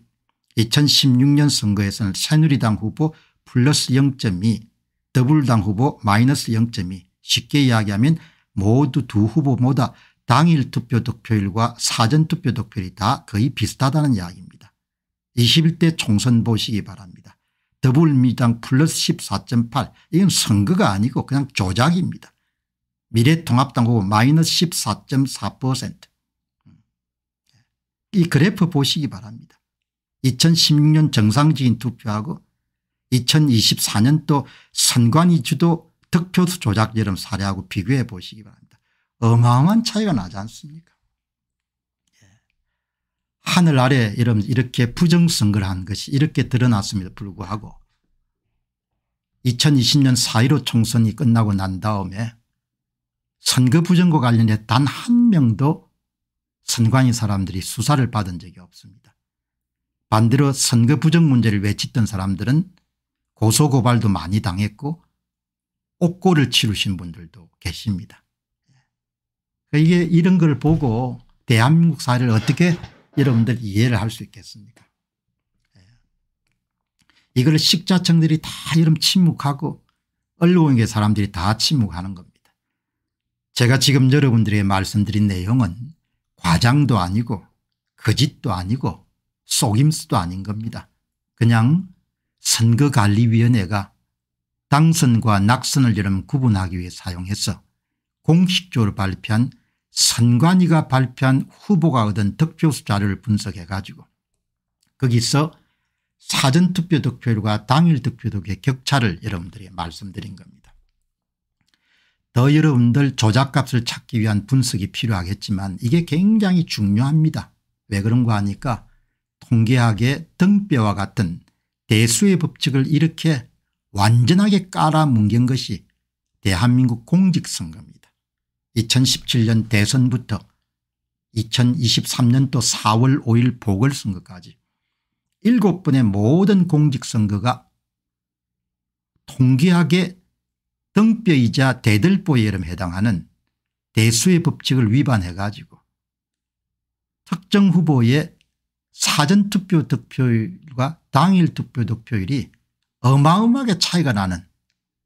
2016년 선거에서는 새누리당 후보 플러스 0.2더블당 후보 마이너스 0.2 쉽게 이야기하면 모두 두 후보 모두 당일 투표 득표율과 사전 투표 득표율이 다 거의 비슷하다는 이야기입니다. 21대 총선 보시기 바랍니다. 더불미당 플러스 14.8 이건 선거가 아니고 그냥 조작입니다. 미래통합당 후보 마이너스 14.4%이 그래프 보시기 바랍니다. 2016년 정상적인 투표하고 2024년도 선관위주도 득표수 조작여름 사례하고 비교해 보시기 바랍니다. 어마어마한 차이가 나지 않습니까 예. 하늘 아래 이런 이렇게 부정선거를 한 것이 이렇게 드러났음에도 불구하고 2020년 4.15 총선이 끝나고 난 다음에 선거 부정과 관련해 단 한 명도 선관위 사람들이 수사를 받은 적이 없습니다. 반대로 선거 부정 문제를 외치던 사람들은 고소고발도 많이 당했고 옥고를 치르신 분들도 계십니다. 예. 이게 이런 걸 보고 대한민국 사회를 어떻게 여러분들 이해를 할 수 있겠습니까 예. 이걸 식자청들이다 이름 침묵하고 언론계 사람들이 다 침묵하는 겁니다. 제가 지금 여러분들에게 말씀드린 내용은 과장도 아니고 거짓도 아니고 속임수도 아닌 겁니다. 그냥 선거관리위원회가 당선과 낙선을 여름 구분하기 위해 사용해서 공식적으로 발표한 선관위가 발표한 후보가 얻은 득표수 자료를 분석해 가지고 거기서 사전투표 득표율과 당일 득표율의 격차를 여러분들이 말씀드린 겁니다. 더 여러분들 조작값을 찾기 위한 분석이 필요하겠지만 이게 굉장히 중요합니다. 왜 그런가 하니까 통계학의 등뼈와 같은 대수의 법칙을 이렇게 완전하게 깔아뭉갠 것이 대한민국 공직선거입니다. 2017년 대선부터 2023년도 4월 5일 보궐선거까지 7번의 모든 공직선거가 통계학의 등뼈이자 대들보이름에 해당하는 대수의 법칙을 위반해 가지고 특정 후보의 사전투표 득표율과 당일 투표 득표율이 어마어마하게 차이가 나는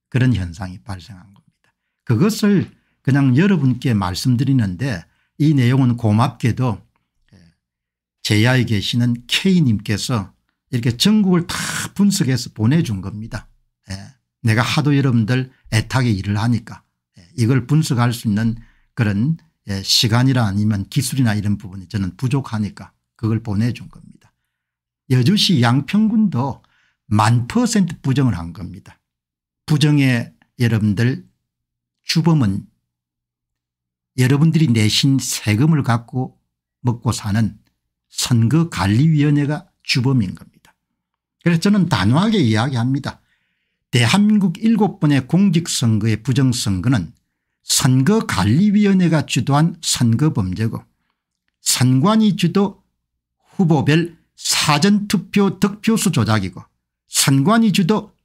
그런 현상이 발생한 겁니다. 그것을 그냥 여러분께 말씀드리는데 이 내용은 고맙게도 예, 제야에 계시는 K님께서 이렇게 전국을 다 분석해서 보내준 겁니다. 예, 내가 하도 여러분들 애타게 일을 하니까 예, 이걸 분석할 수 있는 그런 예, 시간이라 아니면 기술이나 이런 부분이 저는 부족하니까 그걸 보내준 겁니다. 여주시 양평군도 만 퍼센트 부정을 한 겁니다. 부정의 여러분들 주범은 여러분들이 내신 세금을 갖고 먹고 사는 선거관리위원회가 주범인 겁니다. 그래서 저는 단호하게 이야기합니다. 대한민국 7번의 공직선거의 부정선거는 선거관리위원회가 주도한 선거범죄고 선관위 주도 후보별 사전투표 득표수 조작이고 선관위 주도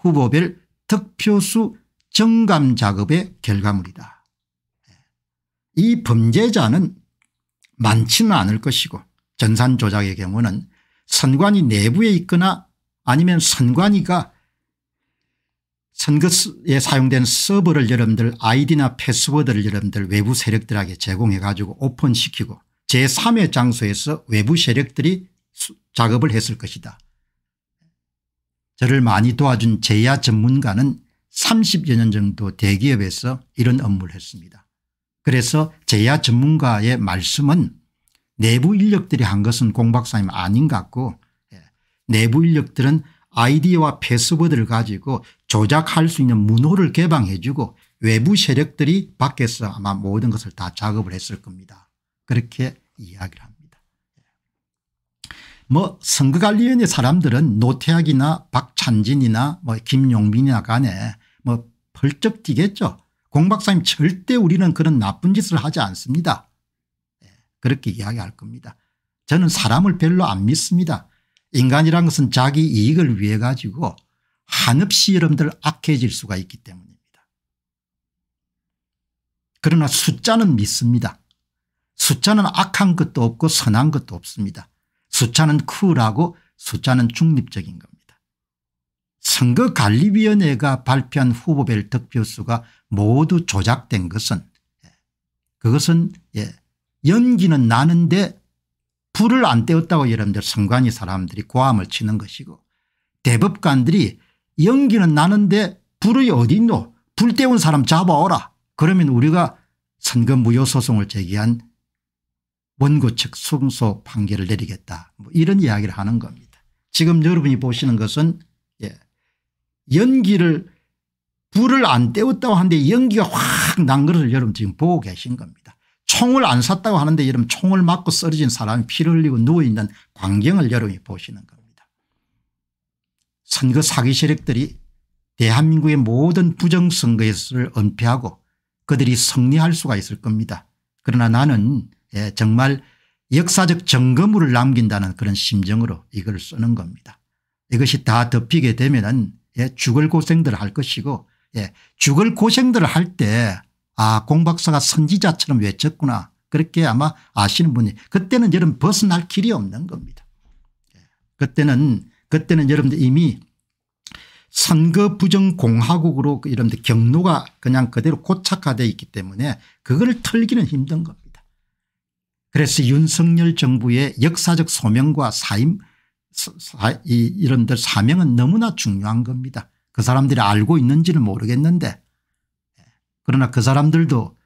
후보별 득표수 정감 작업의 결과물이다. 이 범죄자는 많지는 않을 것이고 전산 조작의 경우는 선관위 내부에 있거나 아니면 선관위가 선거에 사용된 서버를 여러분들 아이디나 패스워드를 여러분들 외부 세력들에게 제공해 가지고 오픈시키고 제3의 장소에서 외부 세력들이 작업을 했을 것이다. 저를 많이 도와준 제야 전문가는 30여 년 정도 대기업에서 이런 업무를 했습니다. 그래서 제야 전문가의 말씀은 내부 인력들이 한 것은 공 박사님 아닌 것 같고 예, 내부 인력들은 아이디와 패스워드를 가지고 조작할 수 있는 문호를 개방해 주고 외부 세력들이 밖에서 아마 모든 것을 다 작업을 했을 겁니다. 그렇게 이야기를 합니다. 뭐 선거관리위원회 사람들은 노태학이나 박찬진이나 뭐 김용민이나 간에 뭐 벌쩍 뛰겠죠. 공 박사님 절대 우리는 그런 나쁜 짓을 하지 않습니다. 예, 그렇게 이야기할 겁니다. 저는 사람을 별로 안 믿습니다. 인간이란 것은 자기 이익을 위해 가지고 한없이 여러분들 악해질 수가 있기 때문입니다. 그러나 숫자는 믿습니다. 숫자는 악한 것도 없고 선한 것도 없습니다. 숫자는 쿨하고 숫자는 중립적인 겁니다. 선거관리위원회가 발표한 후보별 득표수가 모두 조작된 것은 예, 그것은 예, 연기는 나는데 불을 안 때웠다고 여러분들 선관위 사람들이 고함을 치는 것이고 대법관들이 연기는 나는데 불이 어디있노불 때운 사람 잡아오라 그러면 우리가 선거 무효 소송을 제기한 원고 측 승소 판결을 내리겠다 뭐 이런 이야기를 하는 겁니다. 지금 여러분이 보시는 것은 예. 연기를 불을 안 때웠다고 하는데 연기가 확 난 것을 여러분 지금 보고 계신 겁니다. 총을 안 샀다고 하는데 이런 총을 맞고 쓰러진 사람이 피를 흘리고 누워있는 광경을 여러분이 보시는 겁니다. 선거 사기 세력들이 대한민국의 모든 부정선거에서 은폐하고 그들이 승리할 수가 있을 겁니다. 그러나 나는 예, 정말 역사적 점검물을 남긴다는 그런 심정으로 이걸 쓰는 겁니다. 이것이 다 덮이게 되면 은 예, 예, 죽을 고생들을 할 것이고 죽을 고생들을 할때 아 공박사가 선지자처럼 외쳤구나 그렇게 아마 아시는 분이 그때는 여러분 벗어날 길이 없는 겁니다. 예. 그때는 그때는 여러분들 이미 선거 부정 공화국으로 그 여러분들 경로가 그냥 그대로 고착화되어 있기 때문에 그걸 털기는 힘든 겁니다. 그래서 윤석열 정부의 역사적 소명과 사임 사, 이, 이런 사명은 너무나 중요한 겁니다. 그 사람들이 알고 있는지는 모르겠는데 그러나 그 사람들도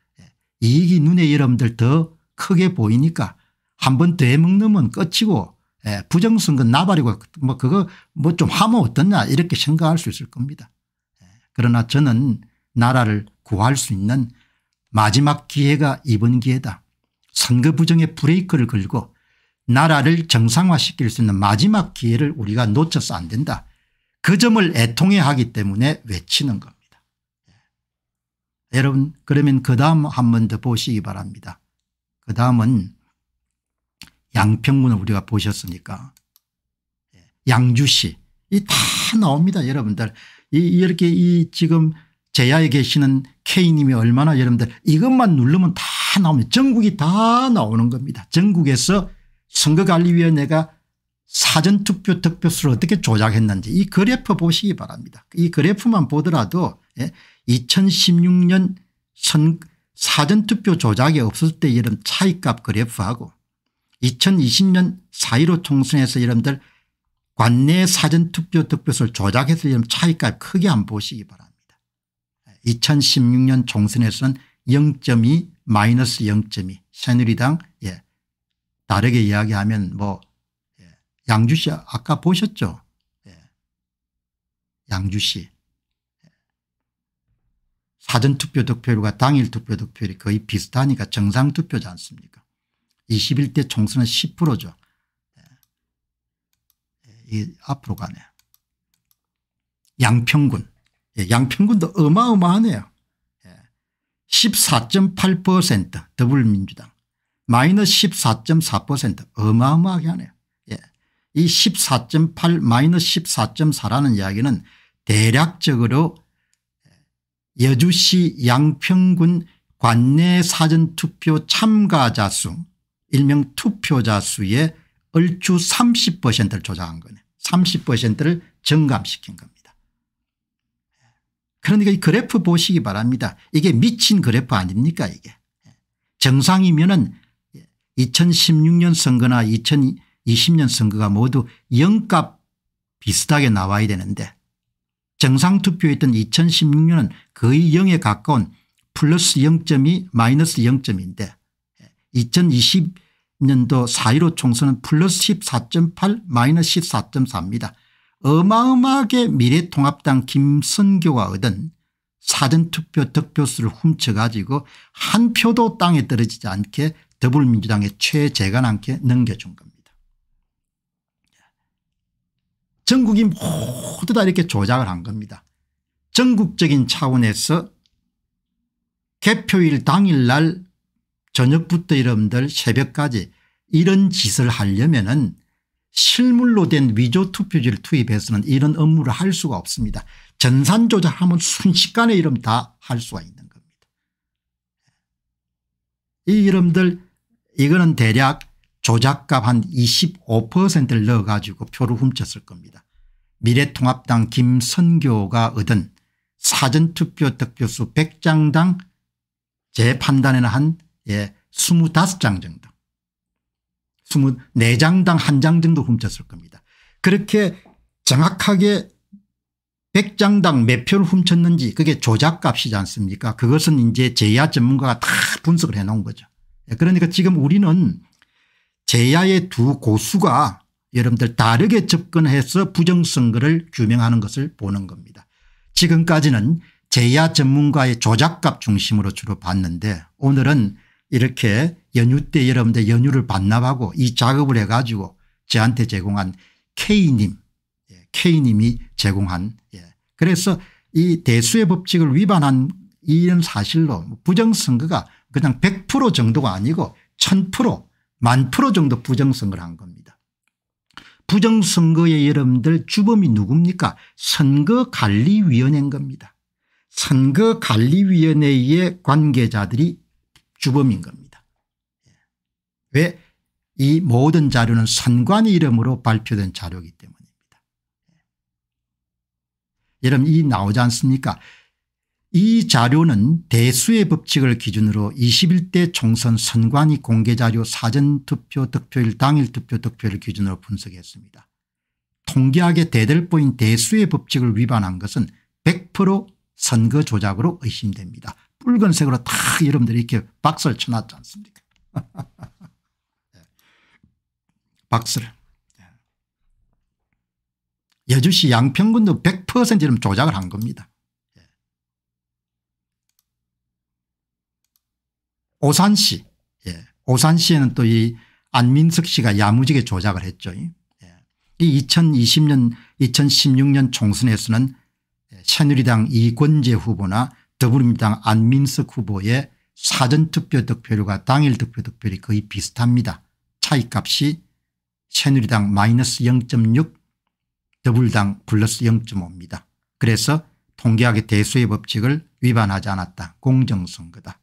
이익이 눈에 여러분들 더 크게 보이니까 한번 되먹으면 끝이고 예, 부정선거 나발이고 뭐 그거 뭐 좀 하면 어떻냐 이렇게 생각할 수 있을 겁니다. 예, 그러나 저는 나라를 구할 수 있는 마지막 기회가 이번 기회다. 선거 부정의 브레이크를 걸고 나라를 정상화시킬 수 있는 마지막 기회를 우리가 놓쳐서 안 된다. 그 점을 애통해 하기 때문에 외치는 겁니다. 여러분 그러면 그 다음 한 번 더 보시기 바랍니다. 그 다음은 양평군을 우리가 보셨으니까 예, 양주시 이 다 나옵니다 여러분들 이 이렇게 이 지금 제야에 계시는 K님이 얼마나 여러분들 이것만 누르면 다 나옵니다. 전국이 다 나오는 겁니다. 전국에서 선거관리위원회가 사전투표 득표수를 어떻게 조작했는지 이 그래프 보시기 바랍니다. 이 그래프만 보더라도 2016년 예? 선 사전투표 조작이 없을 때 여름 차이값 그래프하고 2020년 4.15 총선에서 여러분들 관내 사전투표 득표수를 조작해서 여러 차이값 크게 안 보시기 바랍니다. 2016년 총선에서는 0.2 마이너스 0.2 새누리당 예. 다르게 이야기하면 뭐 예, 양주시 아까 보셨죠. 예. 양주시 사전투표 득표율과 당일 투표 득표율이 거의 비슷하니까 정상투표지 않습니까 21대 총선은 10%죠. 이 앞으로 가네요. 양평군. 예, 양평군도 어마어마하네요. 14.8% 예. 더불민주당 마이너스 14.4% 어마어마하게 하네요. 예. 이14.8 마이너스 14.4라는 이야기는 대략적으로 여주시 양평군 관내 사전투표 참가자 수 일명 투표자 수의 얼추 30%를 조작한 거네. 30%를 증감시킨 겁니다. 그러니까 이 그래프 보시기 바랍니다. 이게 미친 그래프 아닙니까 이게. 정상이면 은 2016년 선거나 2020년 선거가 모두 0값 비슷하게 나와야 되는데 정상투표했던 2016년은 거의 0에 가까운 플러스 0점이 마이너스 0점인데 2020년도 4.15 총선은 플러스 14.8 마이너스 14.4입니다. 어마어마하게 미래통합당 김선교가 얻은 사전투표 득표수를 훔쳐가지고 한 표도 땅에 떨어지지 않게 더불어민주당의 최재관한테 넘겨준 겁니다. 전국이 모두 다 이렇게 조작을 한 겁니다. 전국적인 차원에서 개표일 당일날 저녁부터 여러분들 새벽까지 이런 짓을 하려면 은 실물로 된 위조 투표지를 투입해서는 이런 업무를 할 수가 없습니다. 전산 조작하면 순식간에 이름 다 할 수가 있는 겁니다. 이 이름들 이거는 대략 조작값 한 25%를 넣어가지고 표를 훔쳤을 겁니다. 미래통합당 김선교가 얻은 사전투표 득표수 100장당 제 판단에는 한 예, 25장 정도 24장당 한 장 정도 훔쳤을 겁니다. 그렇게 정확하게 100장당 몇 표를 훔쳤는지 그게 조작값이지 않습니까 그것은 이제 제야 전문가가 다 분석을 해놓은 거죠. 예, 그러니까 지금 우리는 제야의 두 고수가 여러분들 다르게 접근해서 부정선거를 규명하는 것을 보는 겁니다. 지금까지는 제야 전문가의 조작값 중심으로 주로 봤는데 오늘은 이렇게 연휴 때 여러분들 연휴를 반납하고 이 작업을 해가지고 저한테 제공한 K님 예, K님이 제공한 예. 그래서 이 대수의 법칙을 위반한 이런 사실로 부정선거가 그냥 100% 정도가 아니고 1000%만 정도 부정선거를 한 겁니다. 부정선거의 여러분들 주범이 누굽니까 선거관리위원회인 겁니다. 선거관리위원회의 관계자들이 주범인 겁니다. 예. 왜이 모든 자료는 선관 이름으로 발표된 자료이기 때문입니다. 예. 여러분 이 나오지 않습니까 이 자료는 대수의 법칙을 기준으로 21대 총선 선관위 공개자료 사전투표 득표일 당일 투표 득표를 기준으로 분석했습니다. 통계학의 대들보인 대수의 법칙을 위반한 것은 100% 선거 조작으로 의심됩니다. 붉은색으로 다 여러분들이 이렇게 박스를 쳐놨지 않습니까 박스를. 예. 여주시 양평군도 100% 이런 조작을 한 겁니다. 오산시 예. 오산시에는 또 이 안민석 씨가 야무지게 조작을 했죠. 예. 이 2020년 2016년 총선에서는 예, 새누리당 이권재 후보나 더불어민주당 안민석 후보의 사전투표 득표율과 당일 득표 득표율이 거의 비슷합니다. 차이값이 새누리당 마이너스 0.6 더불당 플러스 0.5입니다. 그래서 통계학의 대수의 법칙을 위반하지 않았다. 공정선거다.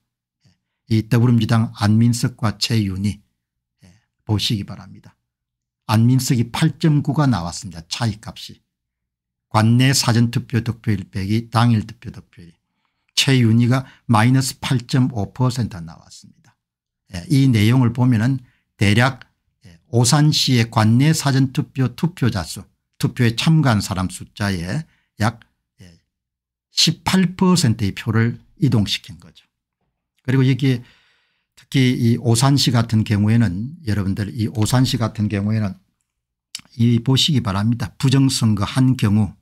이 더불어민주당 안민석과 최윤희 예, 보시기 바랍니다. 안민석이 8.9가 나왔습니다. 차이값이. 관내 사전투표 득표일 빼기 당일 투표 득표일. 최윤희가 마이너스 8.5% 나왔습니다. 예, 이 내용을 보면 은 대략 예, 오산시의 관내 사전투표 투표자 수 투표에 참가한 사람 숫자의 약 18%의 표를 이동시킨 거죠. 그리고 여기 특히 이 오산시 같은 경우에는 여러분들 이 오산시 같은 경우에는 이 보시기 바랍니다. 부정선거 한 경우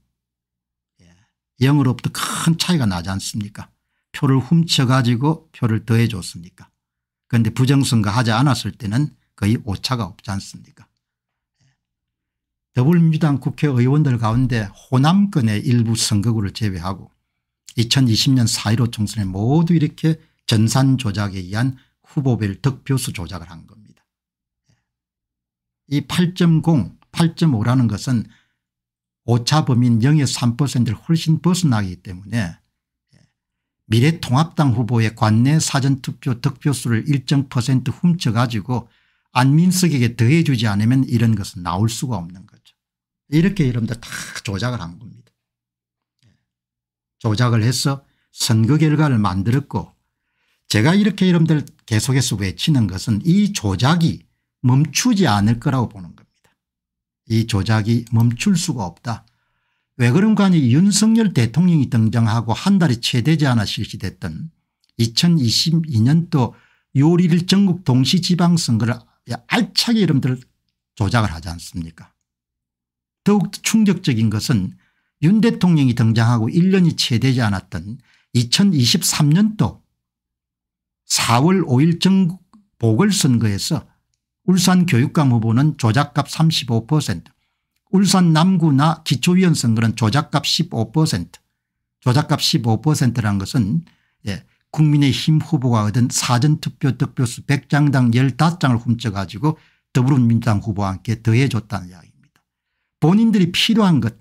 예, 영으로부터큰 차이가 나지 않습니까 표를 훔쳐가지고 표를 더해 줬습니까 그런데 부정선거 하지 않았을 때는 거의 오차가 없지 않습니까 예. 더불민주당 국회의원들 가운데 호남권의 일부 선거구를 제외하고 2020년 4.15 총선에 모두 이렇게 전산 조작에 의한 후보별 득표수 조작을 한 겁니다. 이8.0 8.5라는 것은 오차 범인 0 3%를 훨씬 벗어나기 때문에 미래통합당 후보의 관내 사전투표 득표수를 일정 퍼센트 훔쳐가지고 안민석에게 더해주지 않으면 이런 것은 나올 수가 없는 거죠. 이렇게 여러분들 다 조작을 한 겁니다. 조작을 해서 선거 결과를 만들었고 제가 이렇게 여러분들 계속해서 외치는 것은 이 조작이 멈추지 않을 거라고 보는 겁니다. 이 조작이 멈출 수가 없다. 왜 그런가 하니 윤석열 대통령이 등장하고 한 달이 채 되지 않아 실시됐던 2022년도 요리를 전국 동시지방선거를 알차게 여러분들 조작을 하지 않습니까 더욱 충격적인 것은 윤 대통령이 등장하고 1년이 채 되지 않았던 2023년도 4월 5일 정복을 선거에서 울산 교육감 후보는 조작값 35% 울산 남구나 기초위원 선거는 조작값 15% 조작값 15%라는 것은 예, 국민의힘 후보가 얻은 사전투표 득표수 100장당 15장을 훔쳐가지고 더불어민주당 후보와 함께 더해줬다는 이야기입니다. 본인들이 필요한 것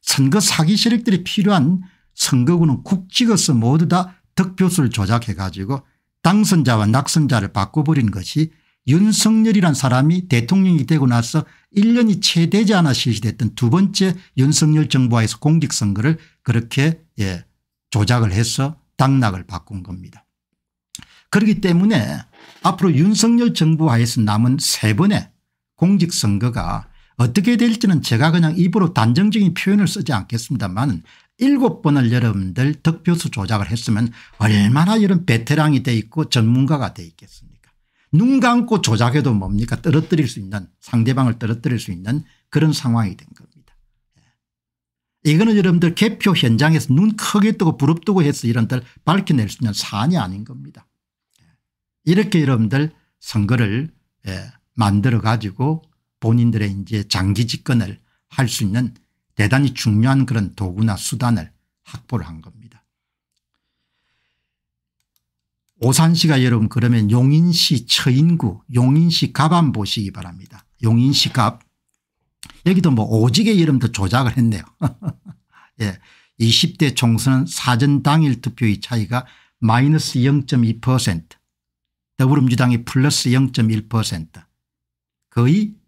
선거 사기 세력들이 필요한 선거구는 국지어서 모두 다 득표수를 조작해 가지고 당선자와 낙선자를 바꿔버린 것이 윤석열이란 사람이 대통령이 되고 나서 1년이 채 되지 않아 실시됐던 두 번째 윤석열 정부와에서 공직선거를 그렇게 예 조작을 해서 당락을 바꾼 겁니다. 그렇기 때문에 앞으로 윤석열 정부하에서 남은 세 번의 공직선거가 어떻게 될지는 제가 그냥 입으로 단정적인 표현을 쓰지 않겠습니다만 일곱 번을 여러분들 득표수 조작을 했으면 얼마나 이런 베테랑이 돼 있고 전문가가 돼 있겠습니까 눈 감고 조작해도 뭡니까 떨어뜨릴 수 있는 상대방을 떨어뜨릴 수 있는 그런 상황이 된 겁니다. 예. 이거는 여러분들 개표 현장에서 눈 크게 뜨고 부릅뜨고 해서 이런들 밝혀낼 수 있는 사안이 아닌 겁니다. 예. 이렇게 여러분들 선거를 예, 만들어 가지고 본인들의 이제 장기 집권을 할 수 있는 대단히 중요한 그런 도구나 수단을 확보를 한 겁니다. 오산시가 여러분 그러면 용인시 처인구 용인시 갑안 보시기 바랍니다. 용인시 갑 여기도 뭐 오지게 이름도 조작을 했네요. 예. 20대 총선 사전 당일 투표의 차이가 마이너스 0.2% 더불어민주당이 플러스 0.1% 거의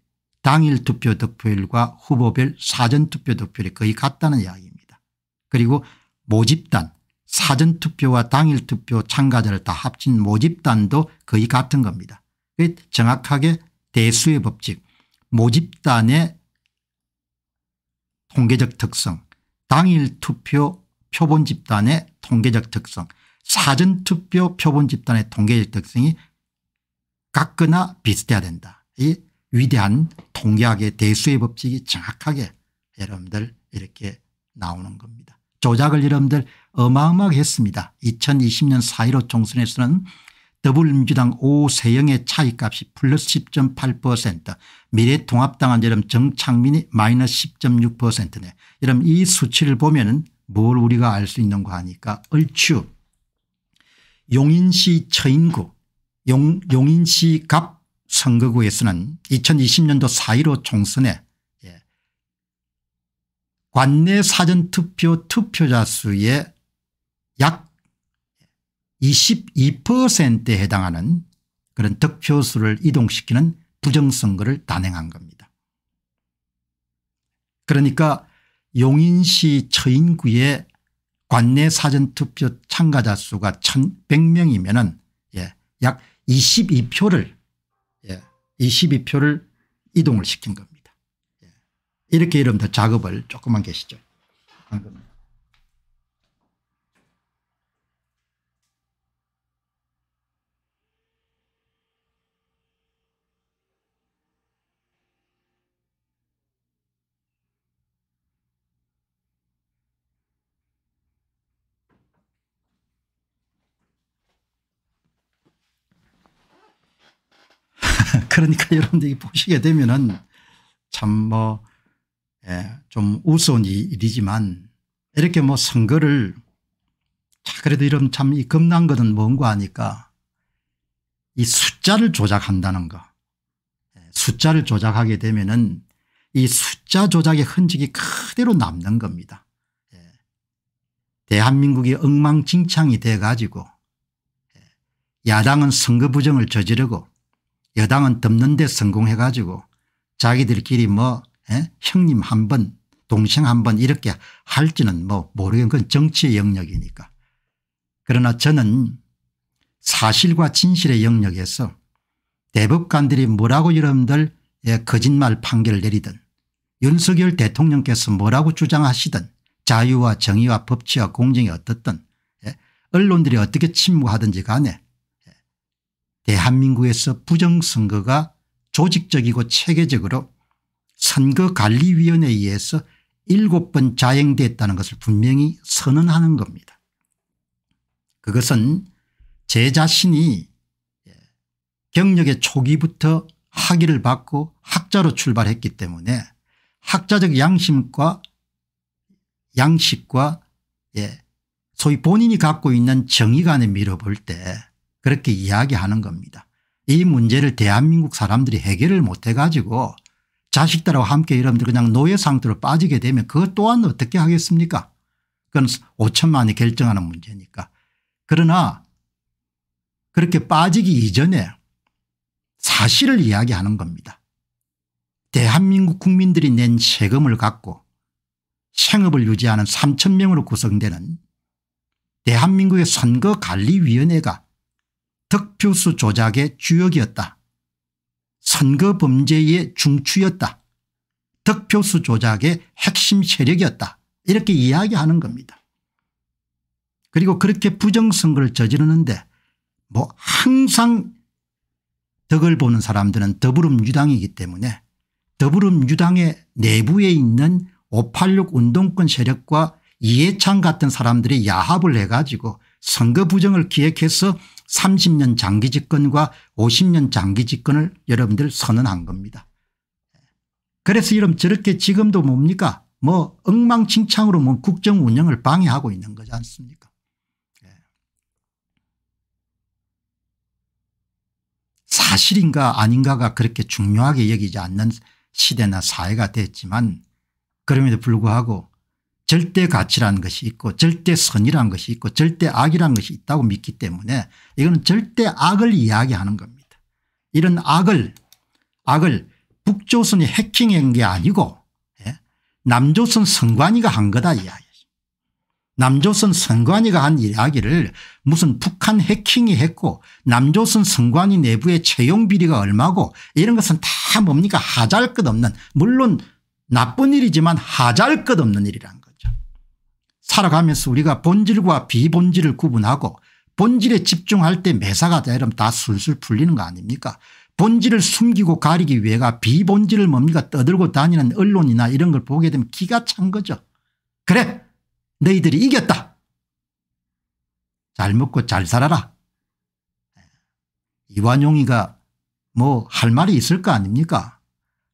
당일 투표 득표율과 후보별 사전 투표 득표율이 거의 같다는 이야기입니다. 그리고 모집단 사전투표와 당일투표 참가자를 다 합친 모집단도 거의 같은 겁니다. 정확하게 대수의 법칙 모집단의 통계적 특성 당일투표 표본집단의 통계적 특성 사전투표 표본집단의 통계적 특성이 같거나 비슷해야 된다. 이 위대한 통계학의 대수의 법칙이 정확하게 여러분들 이렇게 나오는 겁니다. 조작을 여러분들 어마어마하게 했습니다. 2020년 4.15 총선에서는 더불어민주당 오세영의 차이값이 플러스 10.8% 미래통합당은 여러분 정창민이 마이너스 10.6%네. 여러분 이 수치를 보면 은뭘 우리가 알 수 있는가 하니까 얼추 용인시 처인구 용, 용인시 갑 선거구에서는 2020년도 4.15 총선에 예, 관내 사전투표 투표자 수의 약 22%에 해당하는 그런 득표수를 이동시키는 부정선거를 단행한 겁니다. 그러니까 용인시 처인구의 관내 사전투표 참가자 수가 1100명이면 은약 예, 22표를 22표를 이동을 시킨 겁니다. 예. 이렇게 이름다 작업을 조금만 계시죠. 한 겁니다. 그러니까 여러분들이 보시게 되면은 참뭐 예, 좀 우스운 일이지만 이렇게 뭐 선거를 자 그래도 이런 참이 겁난 것은 뭔가 하니까 이 숫자를 조작한다는 거 예, 숫자를 조작하게 되면은 이 숫자 조작의 흔적이 그대로 남는 겁니다. 예. 대한민국이 엉망진창이 돼 가지고 예, 야당은 선거 부정을 저지르고 여당은 덮는데 성공해가지고 자기들끼리 뭐 에? 예? 형님 한 번 동생 한 번 이렇게 할지는 뭐 모르겠는 건 정치의 영역이니까. 그러나 저는 사실과 진실의 영역에서 대법관들이 뭐라고 여러분들 예, 거짓말 판결을 내리든 윤석열 대통령께서 뭐라고 주장하시든 자유와 정의와 법치와 공정이 어떻든 예, 언론들이 어떻게 침묵하든지 간에 대한민국에서 부정선거가 조직적이고 체계적으로 선거관리위원회에 의해서 일곱 번 자행됐다는 것을 분명히 선언하는 겁니다. 그것은 제 자신이 경력의 초기부터 학위를 받고 학자로 출발했기 때문에 학자적 양심과 양식과 예, 소위 본인이 갖고 있는 정의관에 밀어볼 때 그렇게 이야기하는 겁니다. 이 문제를 대한민국 사람들이 해결을 못해 가지고 자식들하고 함께 여러분들 그냥 노예 상태로 빠지게 되면 그것 또한 어떻게 하겠습니까 그건 5천만이 결정하는 문제니까. 그러나 그렇게 빠지기 이전에 사실을 이야기하는 겁니다. 대한민국 국민들이 낸 세금을 갖고 생업을 유지하는 3천 명으로 구성되는 대한민국의 선거관리위원회가 득표수 조작의 주역이었다. 선거 범죄의 중추였다. 득표수 조작의 핵심 세력이었다. 이렇게 이야기하는 겁니다. 그리고 그렇게 부정선거를 저지르는데 뭐 항상 덕을 보는 사람들은 더불음유당이기 때문에 더불음유당의 내부에 있는 586 운동권 세력과 이해찬 같은 사람들이 야합을 해가지고 선거 부정을 기획해서 30년 장기 집권과 50년 장기 집권을 여러분들 선언한 겁니다. 그래서 여러분 저렇게 지금도 뭡니까 뭐 엉망진창으로 뭐 국정 운영을 방해하고 있는 거지 않습니까 예. 사실인가 아닌가가 그렇게 중요하게 여기지 않는 시대나 사회가 됐지만 그럼에도 불구하고 절대 가치라는 것이 있고 절대 선이라는 것이 있고 절대 악이라는 것이 있다고 믿기 때문에 이거는 절대 악을 이야기하는 겁니다. 이런 악을 악을 북조선이 해킹한 게 아니고 예? 남조선 선관위가 한 거다 이야기. 남조선 선관위가 한 이야기를 무슨 북한 해킹이 했고 남조선 선관위 내부의 채용 비리가 얼마고 이런 것은 다 뭡니까 하잘 것 없는 물론 나쁜 일이지만 하잘 것 없는 일이란 거 살아가면서 우리가 본질과 비본질을 구분하고 본질에 집중할 때 매사가 되려면다 술술 풀리는 거 아닙니까 본질을 숨기고 가리기 위해가 비본질을 뭡니까 떠들고 다니는 언론이나 이런 걸 보게 되면 기가 찬 거죠. 그래 너희들이 이겼다. 잘 먹고 잘 살아라. 이완용이가 뭐 할 말이 있을 거 아닙니까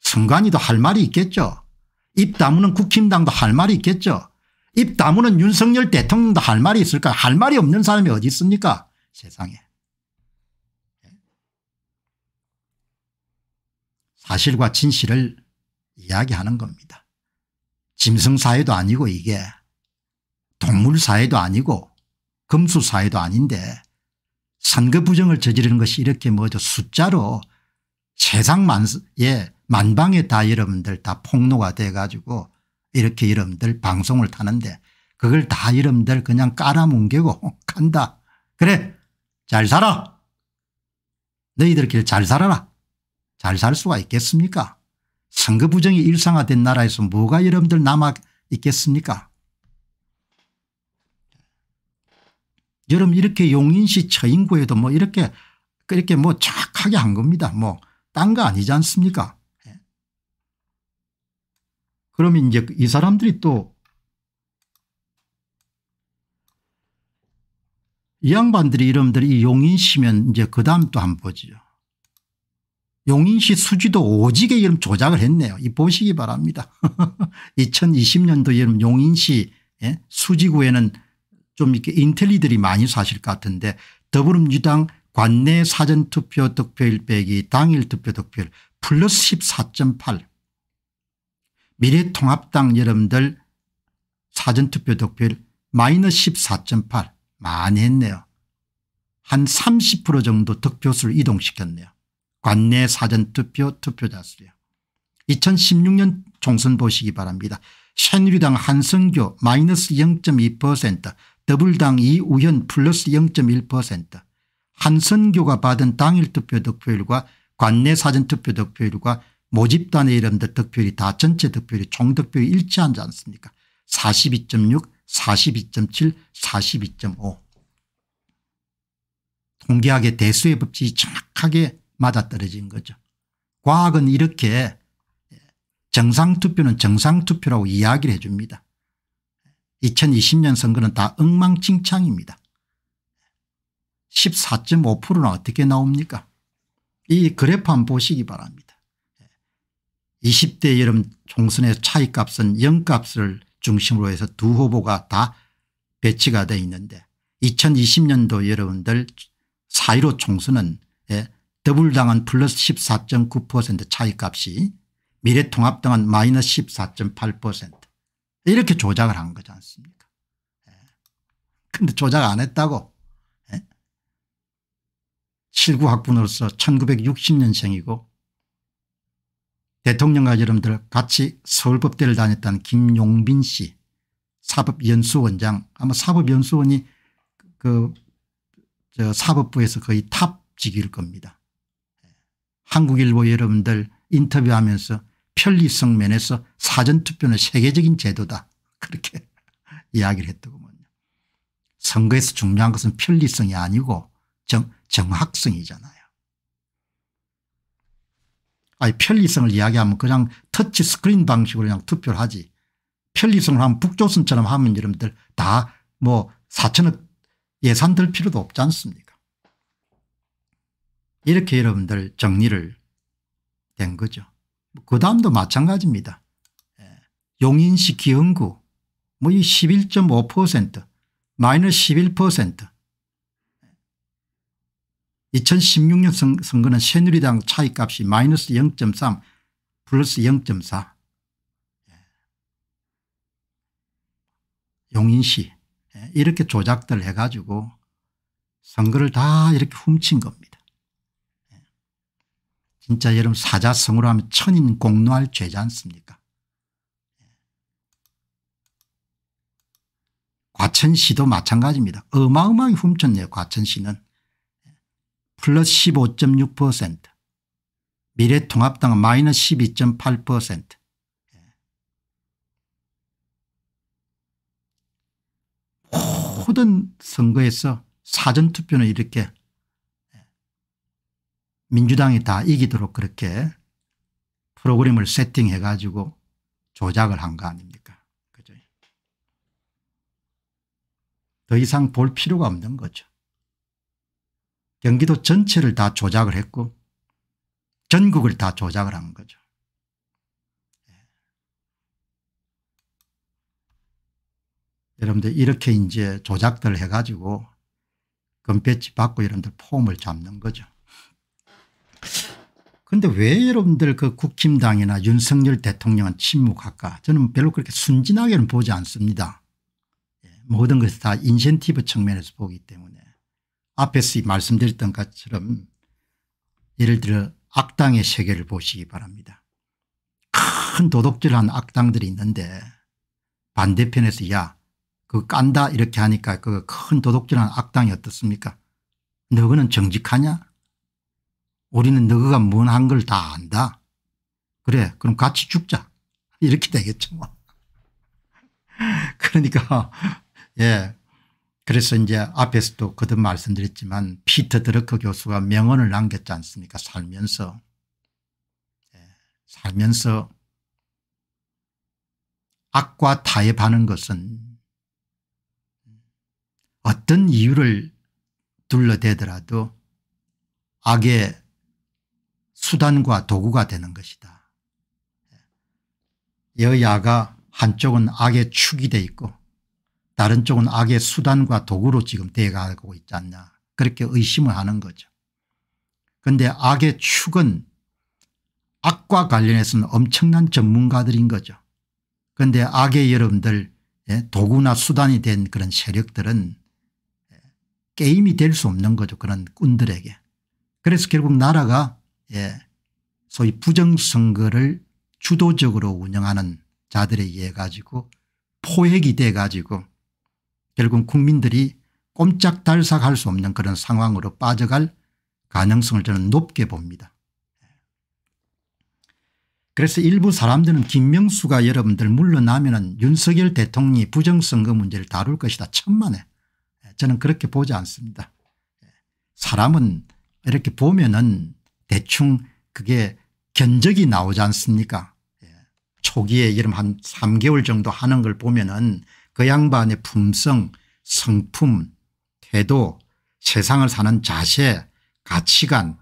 성관이도 할 말이 있겠죠. 입 다무는 국힘당도 할 말이 있겠죠. 입 다무는 윤석열 대통령도 할 말이 있을까 할 말이 없는 사람이 어디 있습니까 세상에. 사실과 진실을 이야기하는 겁니다. 짐승사회도 아니고 이게 동물사회도 아니고 금수사회도 아닌데 선거 부정을 저지르는 것이 이렇게 뭐죠 숫자로 세상 만, 예, 만방에 다 여러분들 다 폭로가 돼가지고 이렇게 이름들 방송을 타는데 그걸 다이름들 그냥 깔아뭉개고 간다. 그래 잘 살아. 너희들끼리 잘 살아라. 잘 살 수가 있겠습니까 선거 부정이 일상화된 나라에서 뭐가 여러분들 남아 있겠습니까 여러분 이렇게 용인시 처인구에도 뭐 이렇게 그렇게 뭐착하게한 겁니다. 뭐 딴 거 아니지 않습니까 그러면 이제 이 사람들이 또 이 양반들이 이름들이 용인시면 이제 그 다음 또한 보죠. 용인시 수지도 오지게 이름 조작을 했네요. 이 보시기 바랍니다. 2020년도 이름 용인시 예? 수지구에는 좀 이렇게 인텔리들이 많이 사실 것 같은데 더불어민주당 관내 사전투표 득표일 빼기 당일 투표 득표일 플러스 14.8 미래통합당 여러분들 사전투표 득표율 마이너스 14.8 많이 했네요. 한 30% 정도 득표수를 이동시켰네요. 관내 사전투표 투표자 수요. 2016년 총선 보시기 바랍니다. 새누리당 한성교 마이너스 0.2%더블당 이우현 플러스 0.1% 한선교가 받은 당일 투표 득표율과 관내 사전투표 득표율과 모집단의 이름들 득표율이 다 전체 득표율이 총 득표율이 일치하지 않습니까 42.6 42.7 42.5 통계학의 대수의 법칙이 정확하게 맞아떨어진 거죠. 과학은 이렇게 정상투표는 정상투표라고 이야기를 해 줍니다. 2020년 선거는 다 엉망진창입니다. 14.5%는 어떻게 나옵니까 이 그래프 한번 보시기 바랍니다. 20대 여름 총선의 차이값은 영값을 중심으로 해서 두 후보가 다 배치가 돼 있는데 2020년도 여러분들 4.15 총선은 예, 더블당은 플러스 14.9% 차이값이 미래통합당은 마이너스 14.8% 이렇게 조작을 한 거지 않습니까 예. 근데 조작 안 했다고 7구학분으로서 예. 1960년생이고 대통령과 여러분들 같이 서울법대를 다녔던 김용빈 씨 사법연수원장 아마 사법연수원이 그 사법부에서 거의 탑직일 겁니다. 한국일보 여러분들 인터뷰하면서 편리성 면에서 사전투표는 세계적인 제도다 그렇게 이야기를 했더군요. 선거에서 중요한 것은 편리성이 아니고 정, 정확성이잖아요. 아니 편리성을 이야기하면 그냥 터치 스크린 방식으로 그냥 투표를 하지 편리성을 하면 북조선처럼 하면 여러분들 다 뭐 4천억 예산 들 필요도 없지 않습니까 이렇게 여러분들 정리를 된 거죠. 그 다음도 마찬가지입니다. 예. 용인시 기흥구 뭐 이 11.5% 마이너스 11% 2016년 선거는 새누리당 차이값이 마이너스 0.3 플러스 0.4 예. 용인시 예, 이렇게 조작들 해가지고 선거를 다 이렇게 훔친 겁니다. 예. 진짜 여러분 사자성으로 하면 천인 공노할 죄지 않습니까 과천시도 마찬가지입니다. 어마어마하게 훔쳤네요 과천시는. 플러스 15.6% 미래통합당은 마이너스 12.8% 모든 선거에서 사전투표는 이렇게 민주당이 다 이기도록 그렇게 프로그램을 세팅해 가지고 조작을 한 거 아닙니까 그죠 더 이상 볼 필요가 없는 거죠. 경기도 전체를 다 조작을 했고 전국을 다 조작을 한 거죠. 예. 여러분들 이렇게 이제 조작들 해가지고 금배치 받고 여러분들 폼을 잡는 거죠. 근데 왜 여러분들 그 국힘당이나 윤석열 대통령은 침묵할까 저는 별로 그렇게 순진하게는 보지 않습니다. 예, 모든 것이 다 인센티브 측면에서 보기 때문에 앞에서 말씀드렸던 것처럼 예를 들어 악당의 세계를 보시기 바랍니다. 큰 도둑질한 악당들이 있는데 반대편에서 야 그거 깐다 이렇게 하니까 그 큰 도둑질한 악당이 어떻습니까 너거는 정직하냐 우리는 너가 뭔 한 걸 다 안다 그래 그럼 같이 죽자 이렇게 되겠죠 뭐. 그러니까 예 그래서 이제 앞에서도 거듭 말씀드렸지만 피터 드러커 그 교수가 명언을 남겼지 않습니까 살면서 예, 살면서 악과 타협하는 것은 어떤 이유를 둘러대더라도 악의 수단과 도구가 되는 것이다. 예, 여야가 한쪽은 악의 축이 돼 있고 다른 쪽은 악의 수단과 도구로 지금 돼가고 있지 않냐 그렇게 의심을 하는 거죠. 그런데 악의 축은 악과 관련해서는 엄청난 전문가들인 거죠. 그런데 악의 여러분들 예, 도구나 수단이 된 그런 세력들은 예, 게임이 될 수 없는 거죠. 그런 꾼들에게. 그래서 결국 나라가 예, 소위 부정선거를 주도적으로 운영하는 자들에 의해 가지고 포획이 돼 가지고 결국 국민들이 꼼짝달싹할 수 없는 그런 상황으로 빠져갈 가능성을 저는 높게 봅니다. 그래서 일부 사람들은 김명수가 여러분들 물러나면 윤석열 대통령이 부정선거 문제를 다룰 것이다 천만에 저는 그렇게 보지 않습니다. 사람은 이렇게 보면은 대충 그게 견적이 나오지 않습니까 초기에 이름 한 3개월 정도 하는 걸 보면은 그 양반의 품성 성품 태도 세상을 사는 자세 가치관